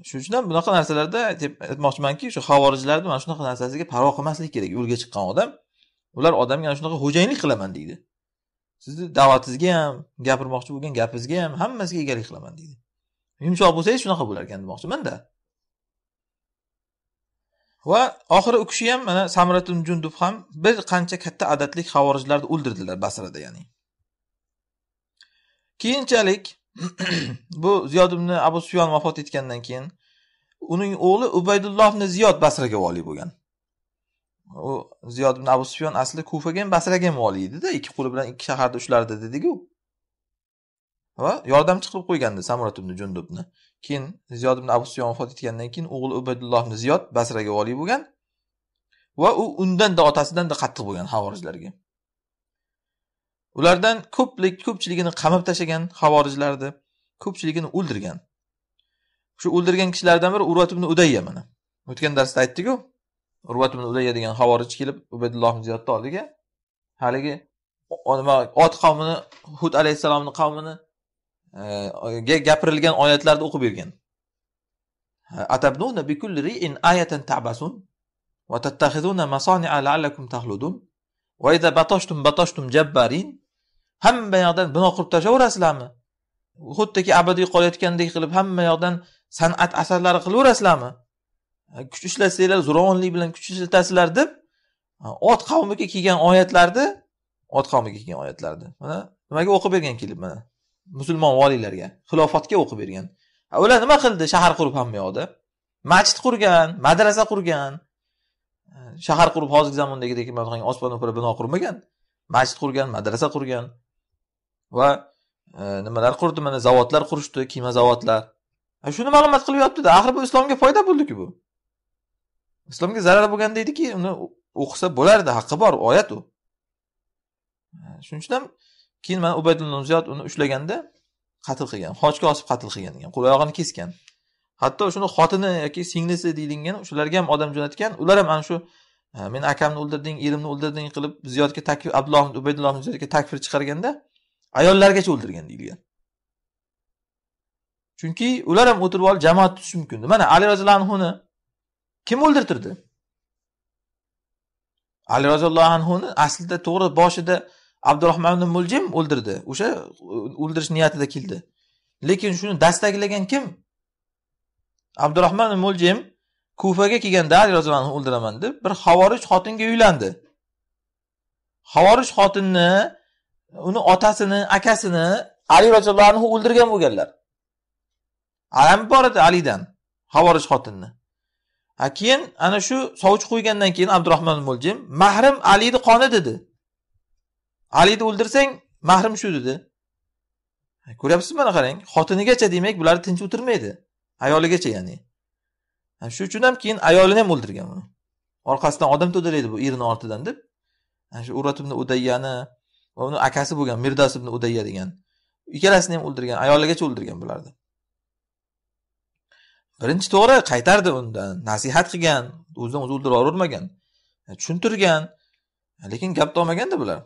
shuning uchun ham bunaqa narsalarda aytmoqchimanki shu havorijlarni mana shunaqa narsasiga parvo qilmaslik kerak yo'lga chiqqan odam ular odamga ana shunaqa xo'jayinlik qilaman deydi sizni da'vatingizga ham gapirmoqchi bo'lgan gapingizga ham hammasiga egalik qilaman deydi yumshoq bo'lsangiz shunaqa bo'lar ekan demoqchimanda va oxiri u kishi ham mana samratun jundub ham bir qancha katta adatlik havorijlarni o'ldirdilar basrada ya'ni keyinchalik <clears throat> bu ziyod ibn abu suyon vafot etgandan keyin uning o'g'li ubaydullohni ziyod basraga voliy bo'lgan u ziyod ibn abu sufyon asli kufaga ham basraga ham oliydi-da, ikki qo'li bilan ikki shaharda ushlardi dediku va yordamchi qilib qo'ygandi samurat ibn jundubni keyin ziyod ibn abu sufyon vafot etgandan keyin o'g'li ubaydulloh ibn ziyod basraga voliy bo'lgan va u undanda otasidanda da qattiq bo'lgan havorijlarga ulardan ko'plik ko'pchiligini qamab tashlagan havorijlarni ko'pchiligini o'ldirgan shu o'ldirgan kishilardan biri urvat ibn udayya mana o'tgan darsda aytdiku ku urvat ibn udaya degan havorij kelib ubaydulloh ziyodni oldiga haligi nima ot qavmini hud alayhissalomni qavmini e, gapirilgan oyatlarni o'qib bergan atabnuna bikulli ri'in ayatan tabasun va tattahizuna masani'a la'allakum tahludun va idza batashtum batashtum jabbarin hamma yoqdan bino qilib tashlayverasizlarmi xuddiki abadiy qolayotgandek qilib hamma yoqdan san'at asarlari qilaverasizlarmi kuch ishlatsanglar zo'ravonlik bilan kuch ishlatasizlar deb ot qavmiga kelgan oyatlarni ot qavmiga kelgan oyatlarni mana nimaga o'qib bergan kelib mana musulmon voliylarga xilofatga o'qib bergan ular nima qildi shahar qurib hamma yoqda masjid qurgan madrasa qurgan shahar qurib hozirgi zamondagidek osmon o'pra bino qurmagan masjid qurgan madrasa qurgan va e, nimalar qurdi mana zavodlar qurishdi kema zavodlar shuni ma'lumot qilib yotibdida axir bu islomga foyda bo'ldiku bu islomga zarar bo'lgan deydiki uni o'qisa bo'lardi haqqi bor oyat u shuning uchun ham keyin mana ubaydulla ziyod uni ushlaganda qatl qilgan xochga osib qatl qilgan ekan qo'l oyog'ini kesgan hatto shuni xotini yoki singlisi deyilgan o'shalarga ham odam jo'natgan ular ham ana shu meni akamni o'ldirding erimni o'ldirding qilib ziyodga takfir abdulloh ubaydulloh ziyodga takfir chiqarganda ayollargacha o'ldirgan deyilgan chunki ular ham o'tirib olib jamoat tutishi mumkin mana ali roziyallohu anhuni kim o'ldirtirdi ali roziyallohu anhuni aslida to'g'ri boshida abdurahmon ibn muljim o'ldirdi o'sha o'ldirish niyatida keldi lekin shuni dastaklagan kim abdurahmon muljim kufaga kelganda ali roziyallohu anhu o'ldiraman deb bir havorij xotinga uylandi havorij xotinni uni otasini akasini ali roziyallohu anhu o'ldirgan bo'lganlar alam bor edi alidan havorij xotinni a keyin ana shu sovchi qo'ygandan keyin abdurahmon mo'ljim mahrim alini qoni dedi alini o'ldirsang mahrim shu dedi ko'ryapsizmi mana qarang xotinigacha demak bular tinch o'tirmaydi ayoligacha ya'ni shu uchun ham keyin ayolini ham o'ldirgan uni orqasidan odam to'dalaydi bu erini ortidan deb shu urat ibn udayyani uni akasi bo'lgan mirdas ibn udayya degan ikkalasini ham o'ldirgan ayoligacha o'ldirgan bularni birinchi to'g'ri qaytardi undan nasihat qilgan o'zidan o'zi o'ldiravermagan e, tushuntirgan e, lekin gap topmaganda bular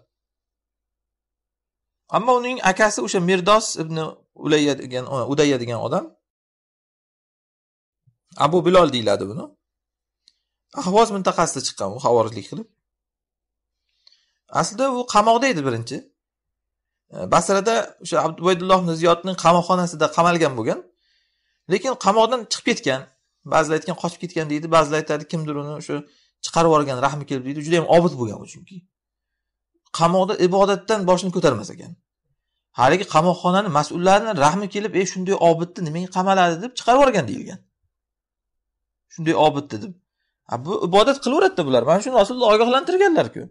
ammo uning akasi o'sha mirdos ibn ulayya degan e, udayya degan odam abu bilol deyiladi buni ahvoz mintaqasida chiqqan u havorijlik qilib aslida u qamoqda edi birinchi basrada o'sha ubaydulloh ibn ziyodning qamoqxonasida qamalgan bo'lgan lekin qamoqdan chiqib ketgan ba'zilar aytgan qochib ketgan deydi ba'zilar aytadi kimdir uni o'sha chiqarib yuborgan rahmi kelib deydi juda yam obid bo'lgan u chunki qamoqda ibodatdan boshini ko'tarmas ekan haligi qamoqxonani mas'ullarini rahmi kelib ey shunday obidni nimaga qamaladi deb chiqarib yuborgan deyilgan shunday obidni deb bu ibodat qilaveradida bular mana shuni rasululloh ogohlantirganlarku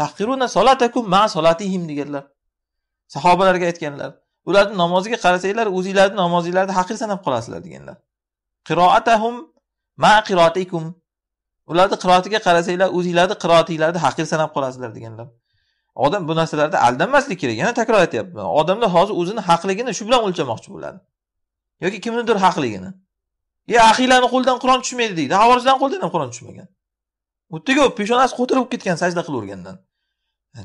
tahqiruna solatakum ma solatihim deganlar sahobalarga aytganlar ularni namoziga qarasanglar o'zinglarni namozinglarni haqir sanab qolasizlar deganlar qiroatahum ma qiroatikum ularni qiroatiga qarasanglar o'zinglarni qiroatinglarni haqir sanab qolasizlar deganlar odam bu narsalarda aldanmaslik kerak yana takror aytyapman odamlar hozir o'zini haqligini shu bilan o'lchamoqchi bo'ladi yoki kimnidir haqligini e ahiylarni qo'lidan qur'on tushmaydi deydi havorijlarni qo'lidan ham qur'on tushmagan bittaga peshonasi qo'tirib bo'lib ketgan sajda qilavergandan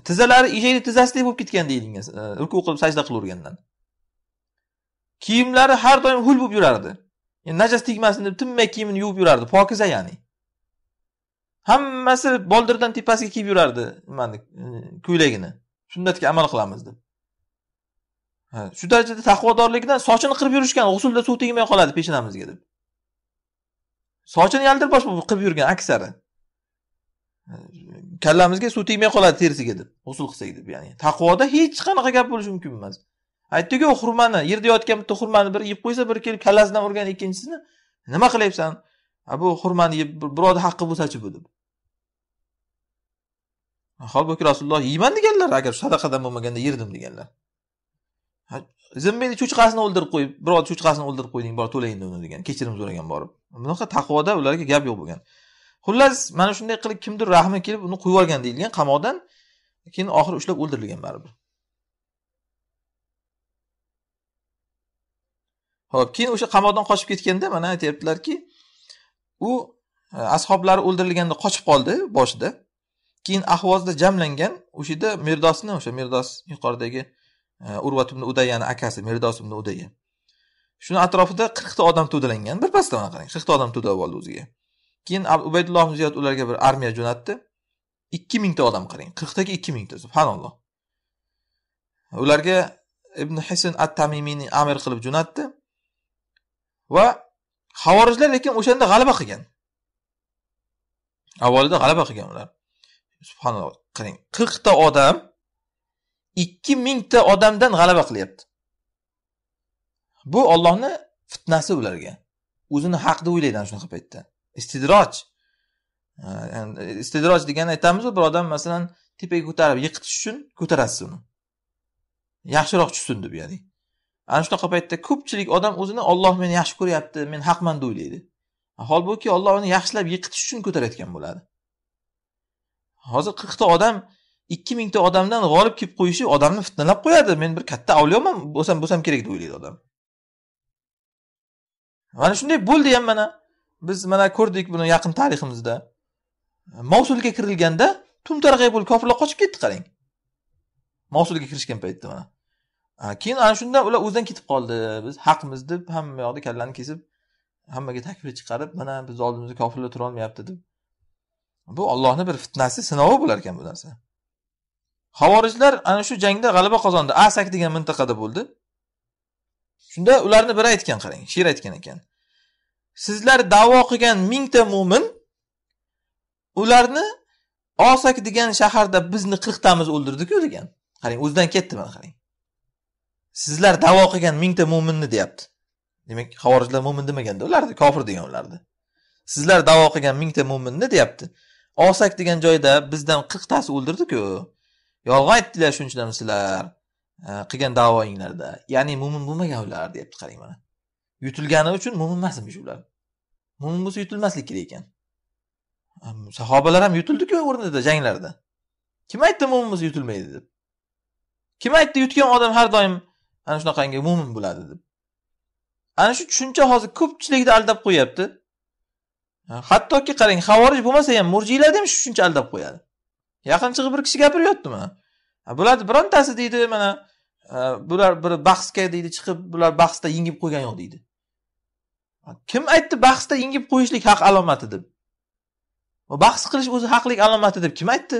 tizzalari eshakni tizzasidek bo'lib ketgan deyilgan e, ruku qilib sajda qilavergandan kiyimlari har doim hul bo'lib yurardi yani, najas tegmasin deb tinmay kiyimini yuvib yurardi pokiza ya'ni hammasi boldirdan tepasiga kiyib yurardi nimani e, ko'ylagini sunnatga amal qilamiz deb shu darajada taqvodorlikdan sochini qirib yurishgan g'usulda suv tegmay qoladi peshonamizga deb sochini bosh qilib yurgan aksari kallamizga suv tegmay qoladi terisiga deb g'usul qilsak deb ya'ni taqvoda hech qanaqa gap bo'lishi mumkin emas aytdiku xurmani yerda yotgan bitta xurmani bir yeb qo'ysa bir kelib kallasidan urgan ikkinchisini nima qilyapsan bu xurmani yeb birovni haqqi bo'lsachi bu deb holbuki rasululloh yeyman deganlar agar sadaqadan bo'lmaganda yerdim deganlar zimmangni cho'chqasini o'ldirib qo'yib birovni cho'chqasini o'ldirib qo'yding bor to'la uni degan kechirim so'ragan borib bunaqa taqvoda ularga gap yo'q bo'lgan xullas mana shunday qilib kimdir rahmi kelib uni qo'yib yuborgan deyilgan qamoqdan keyin oxiri ushlab o'ldirilgan baribir ho'p keyin o'sha qamoqdan qochib ketganda mana aytyaptilarki u e, ashoblari o'ldirilganda qochib qoldi boshida keyin ahvozda jamlangan o'sha yerda mirdosni o'sha mirdos yuqoridagi e, urvat ibn udayani akasi mirdos ibn udaya shuni atrofida qirqta odam to'dalangan birpasda mana qarang qirqta odam to'dalib oldi o'ziga keyin ubaydulloh ziyod ularga bir armiya jo'natdi ikki mingta odam qarang qirqtaga ikki mingta subhanalloh ularga ibn hisin at tamimiyni amir qilib jo'natdi va havorijlar lekin o'shanda g'alaba qilgan avvalida g'alaba qilgan ular subhanalloh qarang qirqta odam ikki mingta odamdan g'alaba qilyapti bu ollohni fitnasi ularga o'zini haqida o'ylaydi ana shunaqa paytda istidroj istidroj degani aytamizu bir odam masalan tepaga ko'tarib yiqitish uchun ko'tarasiz uni yaxshiroq tushsin deb ya'ni ana shunaqa paytda ko'pchilik odam o'zini olloh meni yaxshi ko'ryapti men haqman deb o'ylaydi holbuki olloh uni yaxshilab yiqitish uchun ko'tarayotgan bo'ladi hozir qirqta odam ikki mingta odamdan g'olib kelib qo'yishi odamni fitnalab qo'yadi men bir katta avliyoman bo'lsam bo'lsam kerak deb o'ylaydi odam mana shunday bo'ldi ham mana biz mana ko'rdik buni yaqin tariximizda mavsulga kirilganda tumtaraqay bo'lib kofirlar qochib ketdi qarang mavsulga kirishgan paytda mana keyin ana shunda ular o'zidan ketib qoldi biz haqmiz deb hamma yoqda kallani kesib hammaga takbir chiqarib mana biz oldimizda kofirlar turolmayapti deb bu ollohni bir fitnasi sinovi bo'lar ekan bu narsa havorijlar ana shu jangda g'alaba qozondi asak degan mintaqada bo'ldi shunda ularni biri aytgan qarang she'r aytgan ekan sizlar davo qilgan mingta mo'min ularni osak degan shaharda bizni qirqtamiz o'ldirdiku degan qarang o'zidan ketdi mana qarang sizlar davo qilgan mingta mo'minni deyapti demak havorijlar mo'min demaganda ularni kofir degan ularni sizlar davo qilgan mingta mo'minni deyapti osak degan joyda bizdan qirqtasi o'ldirdiku yolg'on aytdilar shunchalarni sizlar e, qilgan davoinglarda ya'ni mo'min bo'lmagan ular deyapti qarang mana yutilgani uchun mo'min emas emish ular mo'min bo'lsa yutilmaslik kerak ekan sahobalar ham yutildiku o'rnida janglarda kim aytdi mo'min bo'lsa yutilmaydi deb kim aytdi yutgan odam har doim ana shunaqangi mo'min bo'ladi deb ana shu tushuncha hozir ko'pchilikni aldab qo'yapti hattoki qarang havorij bo'lmasa ham murjiylarni ham shu tushuncha aldab qo'yadi yaqinchig'i bir kishi gapiryapti mana bularni birontasi deydi mana bular bir bahsga deydi chiqib bular bahsda yengib qo'ygan yo'q deydi kim aytdi bahsda yengib qo'yishlik haq alomati deb bahs qilish o'zi haqlik alomati deb kim aytdi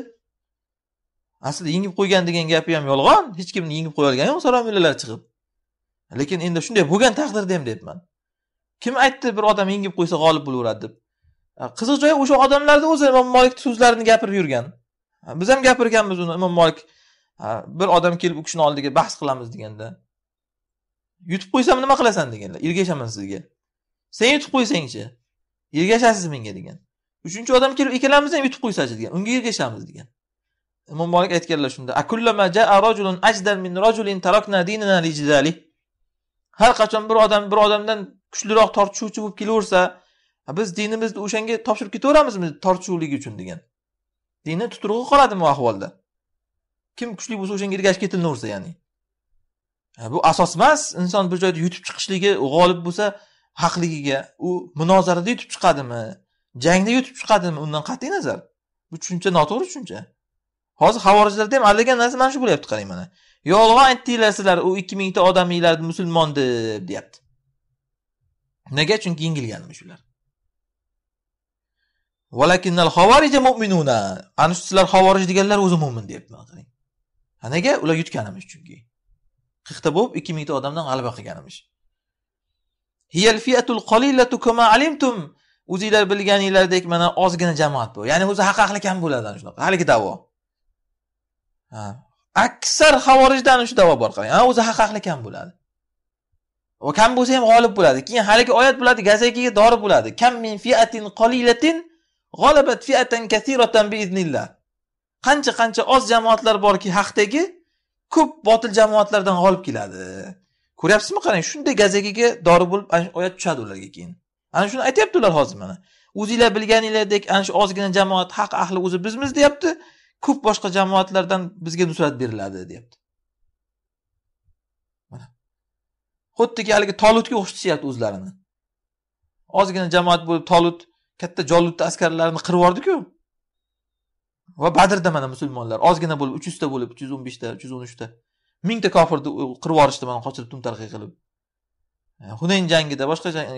aslida yengib qo'ygan degan gapi ham yolg'on hech kimni yengib qo'ya olgani yo'q saromillalar chiqib lekin endi shunday bo'lgan taqdirda ham deyapman kim aytdi bir odam yengib qo'ysa g'olib bo'laveradi deb qiziq joyi o'sha odamlarni o'zi imom molik so'zlarini gapirib yurgan biz ham gapirganmiz uni imom molik bir odam kelib u kishini oldiga bahs qilamiz deganda yutib qo'ysam nima qilasan deganlar ergashaman sizga sen yutib qo'ysangchi ergashasiz menga degan uchinchi odam kelib ikkalamiz ham yutib qo'ysachi degan unga ergashamiz degan imom molik aytganlar shunda har qachon bir odam bir odamdan kuchliroq tortishuvchi bo'lib kelaversa biz dinimizni o'shanga topshirib ketaveramizmi tortishuvligi uchun degan dinni tuturug'i qoladimi u ahvolda kim kuchli bo'lsa o'shanga ergashib ketilaversa ya'ni bu asos emas inson bir joyda yutib chiqishligi g'olib bo'lsa haqligiga u munozarada yutib chiqadimi jangda yutib chiqadimi undan qat'iy nazar bu tushuncha noto'g'ri tushuncha hozir havorijlarda ham aldagan narsa mana shu bo'lyapti qarang mana yolg'on aytdinglar sizlar u ikki mingta odaminglar musulmon deb deyapti nega chunki yengilganmish ular ana shu sizlar xovorij deganlar o'zi mo'min deyapti mana qarang nega ular emish chunki qirqta bo'lib ikki mingta odamdan g'alaba qilgan hiyal fiatul qalilatu alimtum o'zinglar bilganinglardek mana ozgina jamoat bu ya'ni o'zi haqi ahli kam bo'ladi shunaqa haligi davo aksar havorijdan shu davo bor qarang o'zi haqaqli kam bo'ladi va kam bo'lsa ham g'olib bo'ladi keyin haligi oyat bo'ladi gazakiga dori bo'ladi kam min fiatin qolilatin g'alabat fiatan kathiratan biiznillah qancha qancha oz jamoatlar borki haqdagi ko'p botil jamoatlardan g'olib keladi ko'ryapsizmi qarang shunday gazakiga dori bo'lib ana shu oyat tushadi ularga keyin ana shuni aytyapti ular hozir mana o'zinglar bilganinglardek ana shu ozgina jamoat haq ahli o'zi bizmiz deyapti ko'p boshqa jamoatlardan bizga nusrat beriladi deyapti xuddiki haligi tolutga o'xshatishyapti o'zlarini ozgina jamoat bo'lib tolut katta jolutni askarlarini qirib yubordiku va badrda mana musulmonlar ozgina bo'lib uch yuzta bo'lib uch yuz o'n beshta uch yuz o'n uchta mingta kofirni qirib yuborishdi mana qochirib tumtarqiy qilib hunayn jangida boshqa jang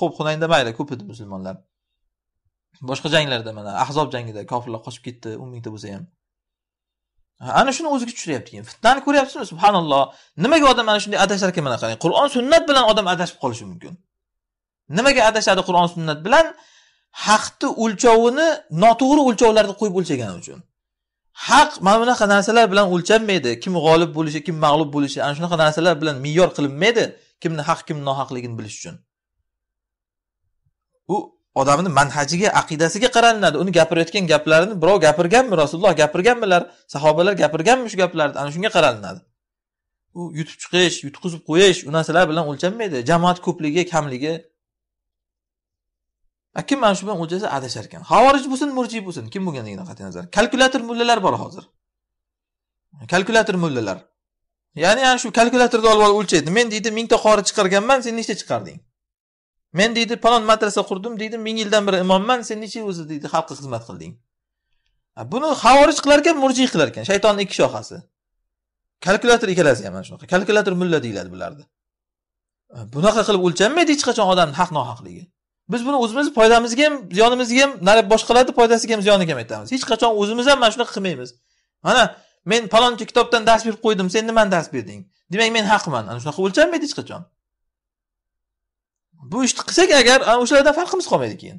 ho'p hunaynda mayli ko'p edi musulmonlar boshqa janglarda mana ahzob jangida kofirlar qochib ketdi o'n mingta bo'lsa ham ana shuni o'ziga tushiryapti keyin fitnani ko'ryapsizmi subhanalloh nimaga odam mana shunday adashar ekan mana qarang qur'on sunnat bilan odam adashib qolishi mumkin nimaga adashadi qur'on sunnat bilan haqni o'lchovini noto'g'ri o'lchovlarni qo'yib o'lchagani uchun haq mana bunaqa narsalar bilan o'lchanmaydi kim g'olib bo'lishi kim mag'lub bo'lishi ana shunaqa narsalar bilan me'yor qilinmaydi kimni haq kimni nohaqligini bilish uchun u odamni manhajiga aqidasiga qaralinadi uni gapirayotgan gaplarini birov gapirganmi rasululloh gapirganmilar sahobalar gapirganmi shu gaplarni ana shunga qaralinadi u yutib chiqish yutqizib qo'yish u narsalar bilan o'lchanmaydi jamoat ko'pligi kamligi kim mana shu bilan o'lchasa adashar ekan havorij bo'lsin murjiy bo'lsin kim bo'lganligidan qat'iy nazar kalkulyator mullalar bor hozir kalkulyator mullalar ya'ni ana shu kalkulyatorni olib olib o'lchaydi men deydi mingta qori chiqarganman sen nechta chiqarding men deydi palon madrasa qurdim deydi ming yildan beri imomman sen necha o'zi deydi xalqqa xizmat qilding buni xavorij qilar ekan murjiy qilar ekan shaytonni ikki shoxasi kalkulyator ikkalasi ham mana shunaqa kalkulyator mulla deyiladi bularni bunaqa qilib o'lchanmaydi hech qachon odamni haq nohaqligi biz buni o'zimizni foydamizga ham ziyonimizga ham nari boshqalarni foydasiga ham ziyoniga ham aytamiz hech qachon o'zimiz ham mana shunaqa qilmaymiz mana men palonchi kitobdan dars berib qo'ydim sen nimani dars berding demak men haqman ana shunaqa o'lchanmaydi hech qachon bu ishni qilsak agar o'shalardan farqimiz qolmaydi keyin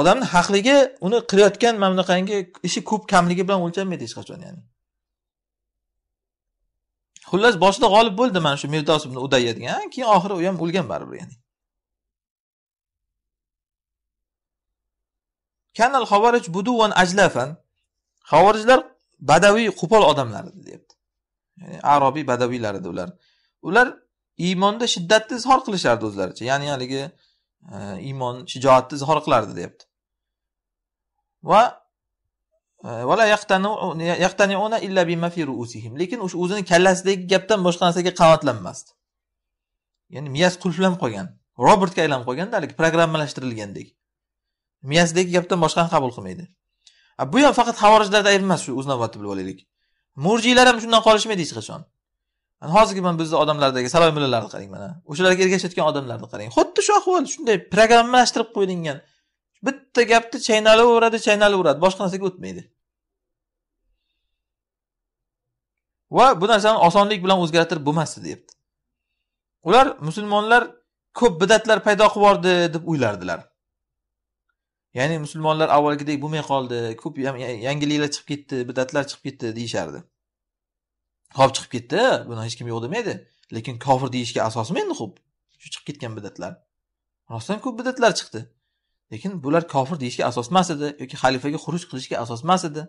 odamni haqligi uni qilayotgan mana bunaqangi ishi ko'p kamligi bilan o'lchanmaydi hech qachon ya'ni xullas boshida g'olib bo'ldi mana shu mirdos ibn udayya degan keyin oxiri u ham o'lgan baribir ya'ni kanal xavarij buduvan ajlafan xovarijlar badaviy qo'pol odamlar edi deyapti ya'ni arobiy badaviylar edi ular ular iymonda shiddatni izhor qilishardi o'zlaricha ya'ni haligi e, iymon shijoatni izhor qilardi deyapti va e, lekin o'sha o'zini kallasidagi gapdan boshqa narsaga qanoatlanmasdi ya'ni miyasi qulflanib qolgan robertga aylanib qolganda haligi programmalashtirilgandek miyasidagi gapdan boshqani qabul qilmaydi bu ham faqat havorijlarda ayb emas shu o'z navbatida bilib olaylik murjiylar ham shundan qolishmaydi hech qachon hozirgi mana bizni odamlardagi saroy mullalarni qarang mana o'shalarga ergashayotgan odamlarni qarang xuddi shu ahvol shunday programmalashtirib qo'yilgan bitta gapni chaynalaveradi chaynalaveradi boshqa narsaga o'tmaydi va bu narsani osonlik bilan o'zgartirib bo'lmasdi deyapti ular musulmonlar ko'p bidatlar paydo qilib yubordi deb o'ylardilar ya'ni musulmonlar avvalgidek bo'lmay qoldi ko'p yangiliklar chiqib ketdi bidatlar chiqib ketdi deyishardi hop chiqib ketdi buni hech kim yo'q demaydi lekin kofir deyishga asosmi endi ho'p shu chiqib ketgan bidatlar rostdan ko'p bidatlar chiqdi lekin bular kofir deyishga asos emas edi yoki xalifaga xuruj qilishga asos emas edi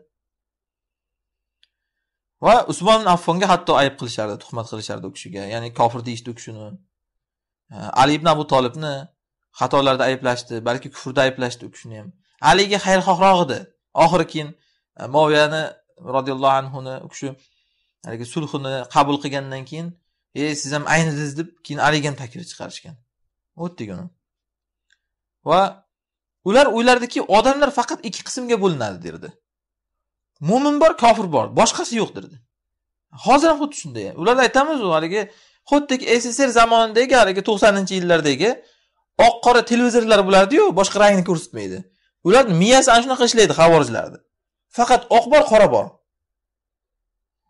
va usmon affonga hatto ayb qilishardi tuhmat qilishardi u kishiga ya'ni kofir deyishdi u kishini ali ibn abu tolibni xatolarda ayblashdi balki kufrda ayblashdi u kishini ham aliga xayrxohroq edi oxiri keyin e, moviyani roziyallohu anhuni u kishi haligi sulhini qabul qilgandan keyin ey siz ham aynidiz deb keyin ham takfir chiqarishgan o'tdik uni va ular o'ylardiki odamlar faqat ikki qismga bo'linadi derdi mo'min bor kofir bor boshqasi yo'q derdi hozir ham xuddi shunday ular aytamiz haligi xuddi sssr zamonidagi haligi to'qsoninchi yillardagi oq qora televizorlar bo'lardiyu boshqa rangni ko'rsatmaydi ularni miyasi ana shunaqa ishlaydi havorijlarni faqat oq bor qora bor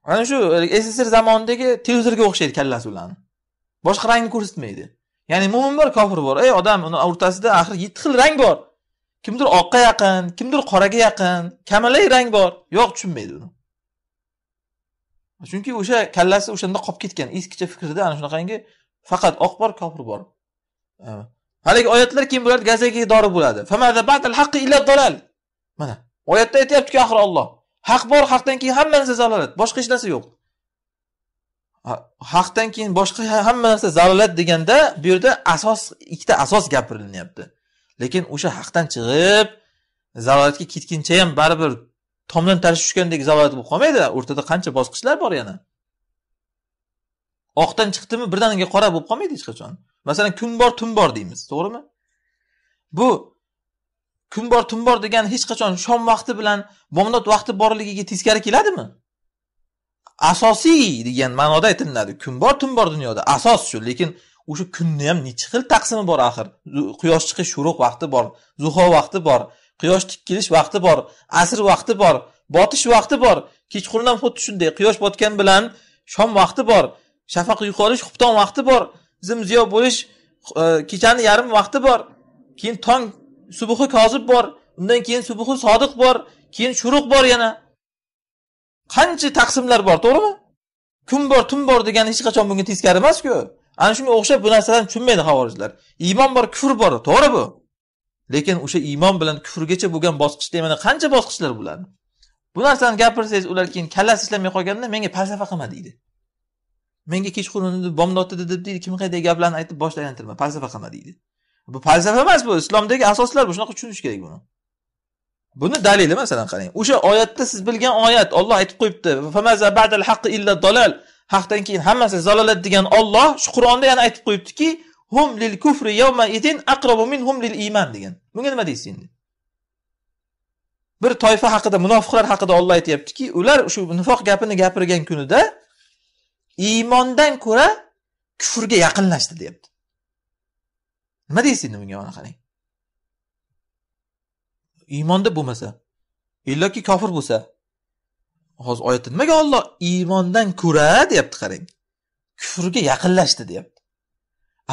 ana shu e, sssr zamonidagi televizorga o'xshaydi kallasi ularni boshqa rangni ko'rsatmaydi ya'ni mo'min bor kofir bor ey odam uni o'rtasida axir yetti xil rang bor kimdir oqqa yaqin kimdir qoraga yaqin kamalak rang bor yo'q tushunmaydi uni chunki o'sha kallasi o'shanda qolib ketgan eskicha fikrda ana shunaqangi faqat oq bor kofir bor e, haligi oyatlar keyin bo'ladi gazagi dori bo'ladi mana oyatda aytyaptiku axir olloh haq bor haqdan keyin hamma narsa zalolat boshqa hech narsa yo'q haqdan keyin boshqa hamma narsa zalolat deganda bu yerda asos ikkita asos gapirilyapti lekin o'sha haqdan chiqib zalolatga ketguncha ham baribir tomdan tashib tushgandek zalolat bo'lib qolmaydi o'rtada qancha bosqichlar bor yana oqdan chiqdimi birdaniga qora bo'lib qolmaydi hech qachon masalan kun bor tun bor deymiz to'g'rimi bu kun bor tun bor degan hech qachon shom vaqti bilan bomdod vaqti borligiga teskari keladimi asosiy degan ma'noda aytilinadi kun bor tun bor dunyoda asos shu lekin o'sha kunni ham necha xil taqsimi bor axir quyosh chiqish shuruq vaqti bor zuho vaqti bor quyosh tikkilish vaqti bor asr vaqti bor botish vaqti bor kechqurun ham xuddi shunday quyosh botgan bilan shom vaqti bor shafaq yuqorish xufton vaqti bor ziyo bo'lish e, kechani yarim vaqti bor keyin tong subuhi kozib bor undan keyin subuhi sodiq bor keyin shuruq bor yana qancha taqsimlar bor to'g'rimi kun bor tun bor degani hech qachon bunga teskari emasku ana shunga o'xshab bu narsalarni tushunmaydi havorijlar iymon bor kufr bor to'g'ri bu lekin o'sha iymon bilan kufrgacha bo'lgan bosqichda mana qancha bosqichlar bularni bu narsani gapirsangiz ular keyin kallasi ishlamay qolganda menga falsafa qilma deydi menga kechqurun bomdodda deb deydi kim qanday gaplarni aytib boshda aylantirma falsafa qilma deydi bu falsafa emas bu islomdagi asoslar bu shunaqa tushunish kerak buni buni dalili masalan qarang o'sha oyatda siz bilgan oyat Alloh aytib qo'yibdi haqdan keyin hammasi zalolat degan Alloh shu Qur'onda yana aytib qo'yibdiki hum lil kufri yawma idin aqrabu minhum lil iymon degan bunga nima deysiz endi bir toifa haqida munofiqlar haqida Alloh aytyaptiki ular shu nifoq gapini gapirgan kunida iymondan ko'ra kufrga yaqinlashdi deyapti nima deysiz endi bunga mana qarang iymonda bo'lmasa illoki kofir bo'lsa hozir oyatda nimaga olloh iymondan ko'ra deyapti qarang kufrga yaqinlashdi deyapti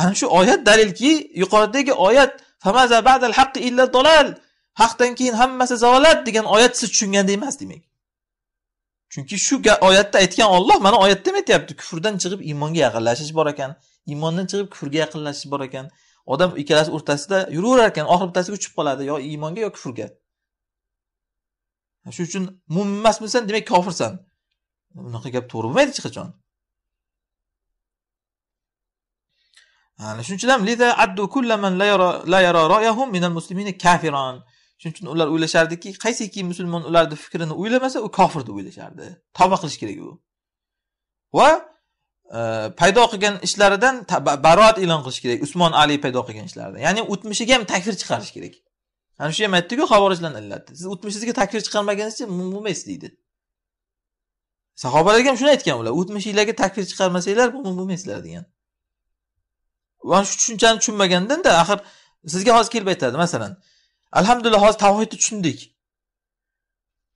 ana shu oyat dalilki yuqoridagi oyat haqdan keyin hammasi zavolat degan oyat siz tushunganda emas demak chunki shu oyatda aytgan olloh mana oyatda ham aytyapti kufrdan chiqib iymonga yaqinlashish bor ekan iymondan chiqib kufrga yaqinlashish bor ekan odam ikkalasi o'rtasida yuraverar ekan oxiri bittasiga uchib qoladi yo iymonga yo kufrga shuning uchun mo'min emasmisan demak kofirsan bunaqa gap to'g'ri bo'lmaydi hech qachon ana shuning uchun addu kullaman la yara minal kafiron shuning uchun ular o'ylashardiki qaysiki musulmon ularni fikrini o'ylamasa u kofir deb o'ylashardi tavba qilish kerak u va Э, paydo qilgan ishlaridan baroat e'lon qilish kerak usmon ali paydo qilgan ishlaridan ya'ni o'tmishiga ham takfir chiqarish kerak ana shu ham aytdiku havorijlarni illati siz o'tmishingizga takfir chiqarmaganingizcha bo'lmaysiz deydi sahobalarga ham shuni aytgan ular o'tmishinglarga takfir chiqarmasanglar mo'min bo'lmaysizlar degan mana shu tushunchani tushunmagandanda axir sizga hozir kelib aytadi masalan alhamdulillah hozir tavhidni tushundik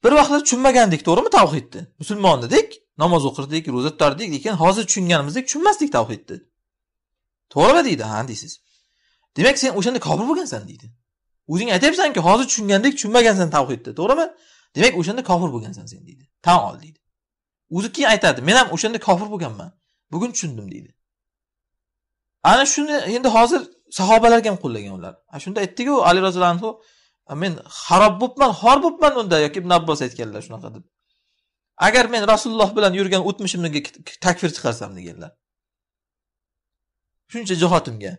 bir vaqtlar tushunmagandik to'g'rimi tavhidni musulmon edik namoz o'qirdik ro'za tutardik lekin hozir tushunganimizdek tushunmasdik tavhidni to'g'rimi deydi ha deysiz demak sen o'shanda kofir bo'lgansan deydi o'zing aytyapsanki hozir tushungandek tushunmagansan tavhidni to'g'rimi demak o'shanda kofir bo'lgansan sen deydi tan ol deydi o'zi keyin aytadi men ham o'shanda kofir bo'lganman bugun tushundim deydi ana shuni endi hozir sahobalarga ham qo'llagan ular shunda aytdiku ali roziyallohu anhu men xarob bo'libman xor bo'libman unda yoki ibn abbos aytganlar shunaqa deb agar men rasululloh bilan yurgan o'tmishimga takfir chiqarsam deganlar shuncha jihotimga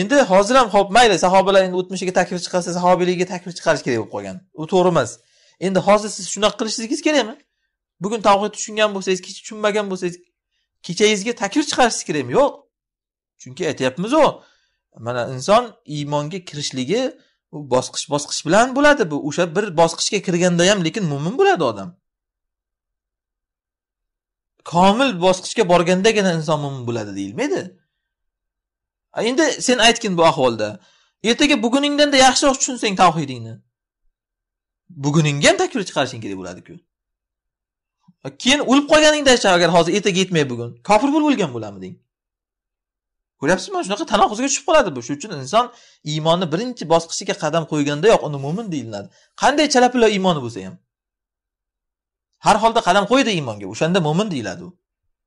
endi hozir ham ho'p mayli sahobalar endi o'tmishiga takfir chiqarsa sahobiyligiga takfir chiqarish kerak bo'lib qolgan u to'g'ri emas endi hozir siz shunaqa qilishingiz kerakmi bugun tavhid tushungan bo'lsangiz kecha tushunmagan bo'lsangiz kechagizga takfir chiqarishingiz kerakmi yo'q chunki aytyapmizu mana inson iymonga kirishligi u bosqich bosqich bilan bo'ladi bu o'sha bir bosqichga kirganda ham lekin mo'min bo'ladi odam komil bosqichga borgandagina inson mo'min bo'ladi deyilmaydi endi sen aytgin bu ahvolda ertaga buguningdanda yaxshiroq tushunsang tavhidingni buguningga ham takbir chiqarishing kerak bo'ladiku keyin o'lib qolganingda agar hozir ertaga yetmay bugun kofir bo'lib o'lgan bo'lamiding ko'ryapsizmi mana shunaqa tanaqquzga tushib qoladi bu shuning uchun inson iymonni birinchi bosqichiga qadam qo'ygandayoq uni mo'min deyiladi qanday chala pula iymoni bo'lsa ham har holda qadam qo'ydi iymonga o'shanda mo'min deyiladi u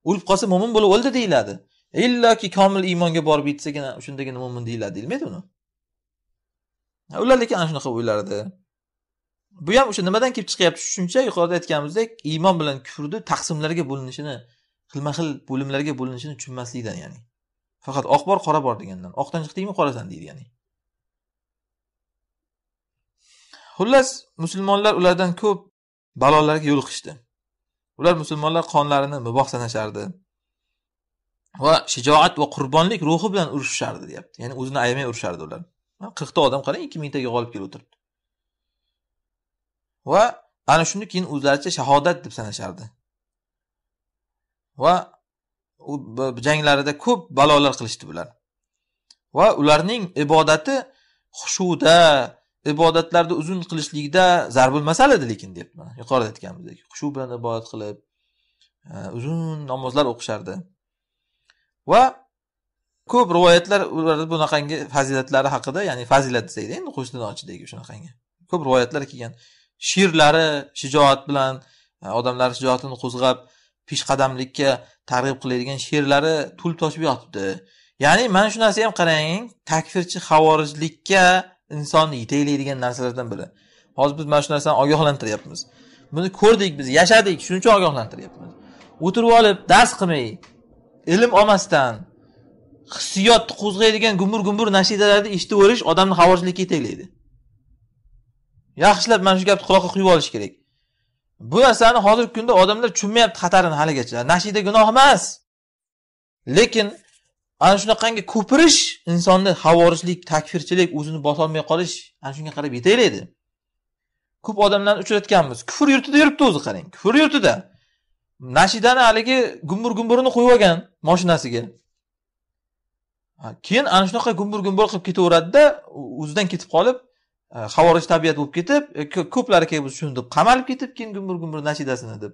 o'lib qolsa mo'min bo'lib o'ldi deyiladi illoki komil iymonga borib yetsagina o'shandagina mo'min deyiladi deyilmaydi uni ular lekin ana shunaqa o'ylardi bu ham o'sha nimadan kelib chiqyapti shuncha yuqorida aytganimizdek iymon bilan kufrni taqsimlarga bo'linishini xilma xil bo'limlarga bo'linishini tushunmaslikdan ya'ni faqat oq bor qora bor degandan oqdan chiqdingmi qorasan deydi ya'ni xullas musulmonlar ulardan ko'p balolarga yo'liqishdi ular musulmonlar qonlarini muboh sanashardi va shijoat va qurbonlik ruhi bilan urushishardi deyapti ya'ni o'zini ayamay urushardi ular qirqta odam qarang ikki mingtaga g'olib kelib o'tiribdi va ana shuni keyin o'zlaricha shahodat deb sanashardi va janglarida ko'p balolar qilishdi bular va ularning ibodati xushuda ibodatlarni uzun qilishlikda zarbul masal edi lekin deyapman yuqorida aytganimizdek xushu bilan ibodat qilib e, uzun namozlar o'qishardi va ko'p rivoyatlar ularda bunaqangi fazilatlari haqida ya'ni fazilat desakda endi qo'shni ochidagi shunaqangi ko'p rivoyatlar kelgan she'rlari shijoat bilan e, odamlar shijoatini qo'zg'ab peshqadamlikka targ'ib qiladigan she'rlari tul toshib yotibdi ya'ni mana shu narsa ham qarang takfirchi havorijlikka insonni yetaklaydigan narsalardan biri hozir biz mana shu narsani ogohlantiryapmiz buni ko'rdik biz yashadik shuning uchun ogohlantiryapmiz o'tirib olib dars qilmay ilm olmasdan hissiyotni qo'zg'aydigan gumbur gumbur nashidalarni eshitib o'lish odamni havojlikka yetaklaydi yaxshilab mana shu gapni quloqqa quyib olish kerak bu narsani hozirgi kunda odamlar tushunmayapti xatarini haligacha nashida gunoh emas lekin ana shunaqangi ko'pirish insonni havorijlik takfirchilik o'zini bosolmay qolish ana shunga qarab yetaklaydi ko'p odamlarni uchratganmiz kufr yurtida yuribdi o'zi qarang kufr yurtida nashidani haligi gumbur gumburini qo'yib olgan moshinasiga keyin ana shunaqa gumbur gumbur qilib ketaveradida o'zidan ketib qolib e, havorij tabiat bo'lib ketib e, ko'plari kelib shuni deb qamalib ketib keyin gumbur gumbur nashidasini deb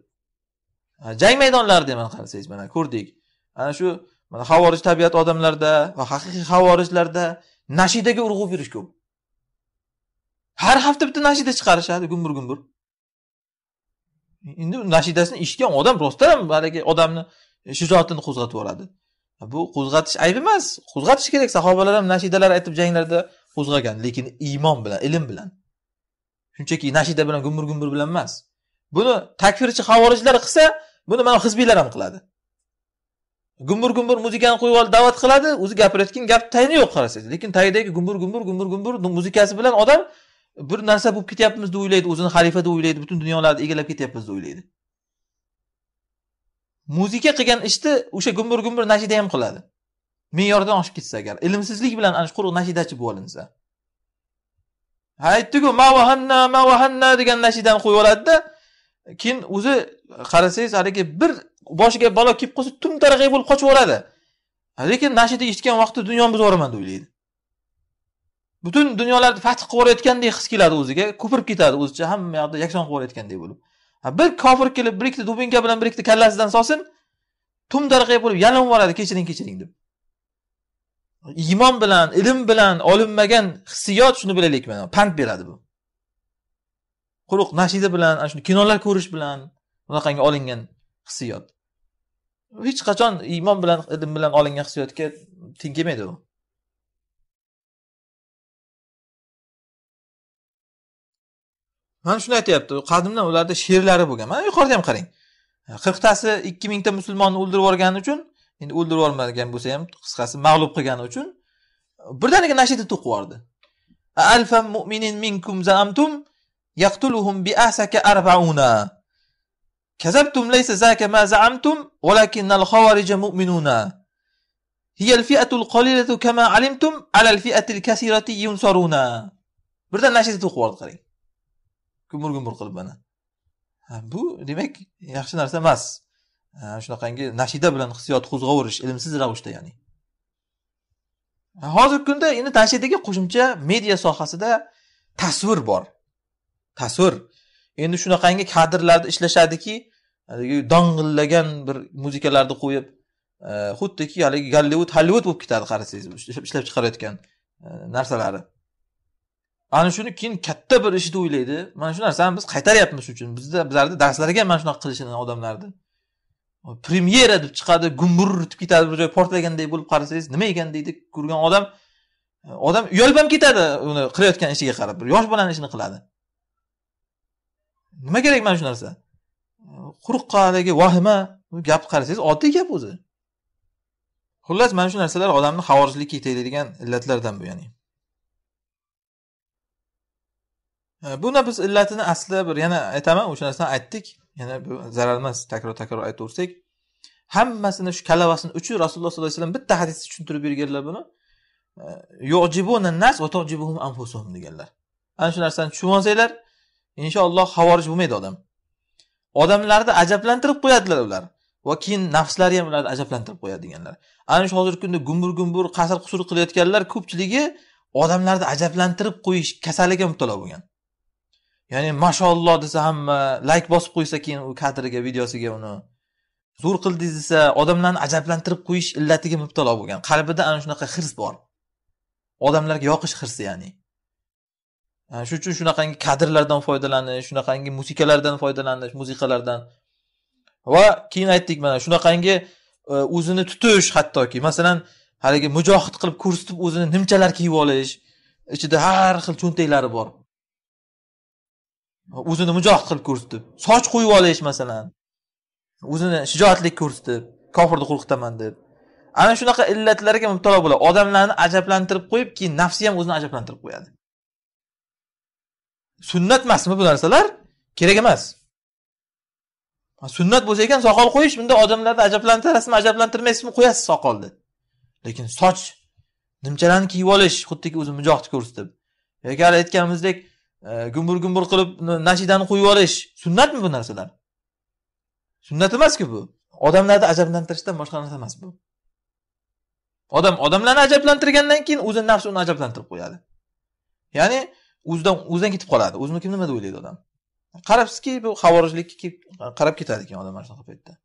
jang maydonlarida mana qarasangiz mana ko'rdik ana shu mana havorij tabiat odamlarda va haqiqiy havorijlarda nashidaga urg'ub yurish ko'p har hafta bitta nashida chiqarishadi gumbur gumbur endi nashidasini eshitgan odam rostdan ham haligi odamni e, shijoatini qo'zg'atib yuboradi bu qo'zg'atish ayb emas qo'zg'atish kerak sahobalar ham nashidalar aytib janglarda qo'zg'agan lekin iymon bilan ilm bilan shunchaki nashida bilan gumbur gumbur bilan emas buni takfirchi havorijlar qilsa buni mana hizbiylar ham qiladi gumbur gumbur muzikani qo'yib olib da'vat qiladi o'zi gapirayotgan gap tagini yo'q qarasangiz lekin tagidagi gumbur gumbur gumbur gumbur muzikasi bilan odam bir narsa bo'lib ketyapmiz deb o'ylaydi o'zini xalifa deb o'ylaydi butun dunyolarni egallab ketyapmiz deb o'ylaydi muzika qilgan ishni o'sha gumbur gumbur nashida ham qiladi me'yordan oshib ketsa agar ilmsizlik bilan ana shu quruq nashidachi bo'lib olinsa aytdiku ma mavahanna ma degan nashidani qo'yib oladida keyin o'zi qarasangiz haligi bir boshiga balo kelib qolsa tum tarag'ay bo'lib qochib yuboradi lekin nashida eshitgan vaqtda dunyoni buzib yuboraman deb o'ylaydi butun dunyolarni fath qilib yuborayotgandek his keladi o'ziga ko'pirib ketadi o'zicha hamma yoqda yakson qilib yuborayotgandek bo'lib bir kofir kelib bir ikkita dubinka bilan bir ikkita kallasidan solsin tarag'ay bo'lib yalinib yuboradi kechiring kechiring deb iymon bilan ilm bilan olinmagan hissiyot shuni bilaylik mana pand beradi bu quruq nashida bilan ana shunday kinolar ko'rish bilan bunaqangi olingan hissiyot hech qachon iymon bilan ilm bilan olingan hissiyotga teng kelmaydi u mana shuni aytyapti qadimdan ularda she'rlari bo'lgan mana yuqorida ham qarang qirqtasi ikki mingta musulmonni o'ldirib yuborgani uchun endi o'ldirib yubormagan bo'lsa ham qisqasi mag'lub qilgani uchun birdaniga nashida to'qib yubordi alfa mu'minin minkum zaamtum يقتلهم بأعسك أربعون كذبتم ليس ذاك ما زعمتم ولكن الخوارج مؤمنون هي الفئة القليلة كما علمتم على الفئة الكثيرة ينصرون birdan nashrni to'qib yubordi qarang gumur gumur qilib mana bu demak yaxshi narsa emas shunaqangi nashida bilan hissiyot qo'zg'averish ilmsiz ravishda ya'ni hozirgi kunda endi nashidaga qo'shimcha media sohasida tasvir bor tasvir endi shunaqangi kadrlarda ishlashadiki dong'illagan bir muzikalarni qo'yib e, xuddiki haligi gollivud hollivud bo'lib ketadi qarasangiz ishlab chiqarayotgan e, narsalari ana shuni keyin katta bir ishni o'ylaydi mana shu narsani biz qaytaryapmiz shuning uchun bizda bizlarni darslarga mana shunaqa qilishini odamlarni premyera deb chiqadi tib ketadi bir joy portlaganday bo'lib qarasangiz nima ekan deydi ko'rgan odam e, odam uyalib ham ketadi uni qilayotgan ishiga qarab bir yosh bolani ishini qiladi nima kerak mana shu narsa quruq haligi vahima gapni qarasangiz oddiy gap o'zi xullas mana shu narsalar odamni havorijlikka yetaklaydigan illatlardan bu ya'ni buni biz illatini asli bir yana aytaman o'sha narsani aytdik yana bu zarar emas takror takror aytaversak hammasini shu kalavasini uchi rasululloh sollallohu alayhi vasallam bitta hadisda tushuntirib berganlar buni deganlar ana shu narsani tushunib olsanglar inshaalloh havorij bo'lmaydi odam odamlarni ajablantirib qo'yadilar ular va keyin nafslari ham ularni ajablantirib qo'yadi deganlar ana shu hozirgi kunda gumbur gumbur qasr qusur qilayotganlar ko'pchiligi odamlarni ajablantirib qo'yish kasaliga mubtalo bo'lgan ya'ni mashalloh desa hamma layk bosib qo'ysa keyin u kadriga videosiga uni zo'r qildingiz desa odamlarni ajablantirib qo'yish illatiga mubtalo bo'lgan qalbida ana shunaqa hirs bor odamlarga yoqish hirsi ya'ni shuning uchun shunaqangi kadrlardan foydalanish shunaqangi musiqalardan foydalanish musiqalardan va keyin aytdik mana shunaqangi e, o'zini tutish hattoki masalan haligi mujohid qilib ko'rsatib o'zini nimchalar kiyib olish ichida har xil cho'ntaklari bor o'zini mujohid qilib ko'rsatib soch qo'yib olish masalan o'zini shijoatlik ko'rsatib kofirni qo'rqitaman deb ana shunaqa illatlarga mubtalo bo'ladi odamlarni ajablantirib qo'yib keyin nafsi ham o'zini ajablantirib qo'yadi sunnat emasmi bu narsalar kerak emas sunnat bo'lsa ekan soqol qo'yish bunda odamlarni ajablantirasizmi ajablantirmaysizmi qo'yasiz soqolni lekin soch nimchalarni kiyib olish xuddiki o'zi mijohni ko'rsatib yoki hali aytganimizdek e, gumbur gumbur qilib nashidani qo'yib olish sunnatmi bu narsalar sunnat emasku bu odamlarni ajablantirishdan boshqa narsa emas bu odam odamlarni ajablantirgandan keyin o'zi nafsi uni ajablantirib qo'yadi ya'ni o'zidan o'zidan ketib qoladi o'zini kim nima deb o'ylaydi odam qarabsizki bu havorijlikka qarab ketadi keyin odamlar shunaqa paytda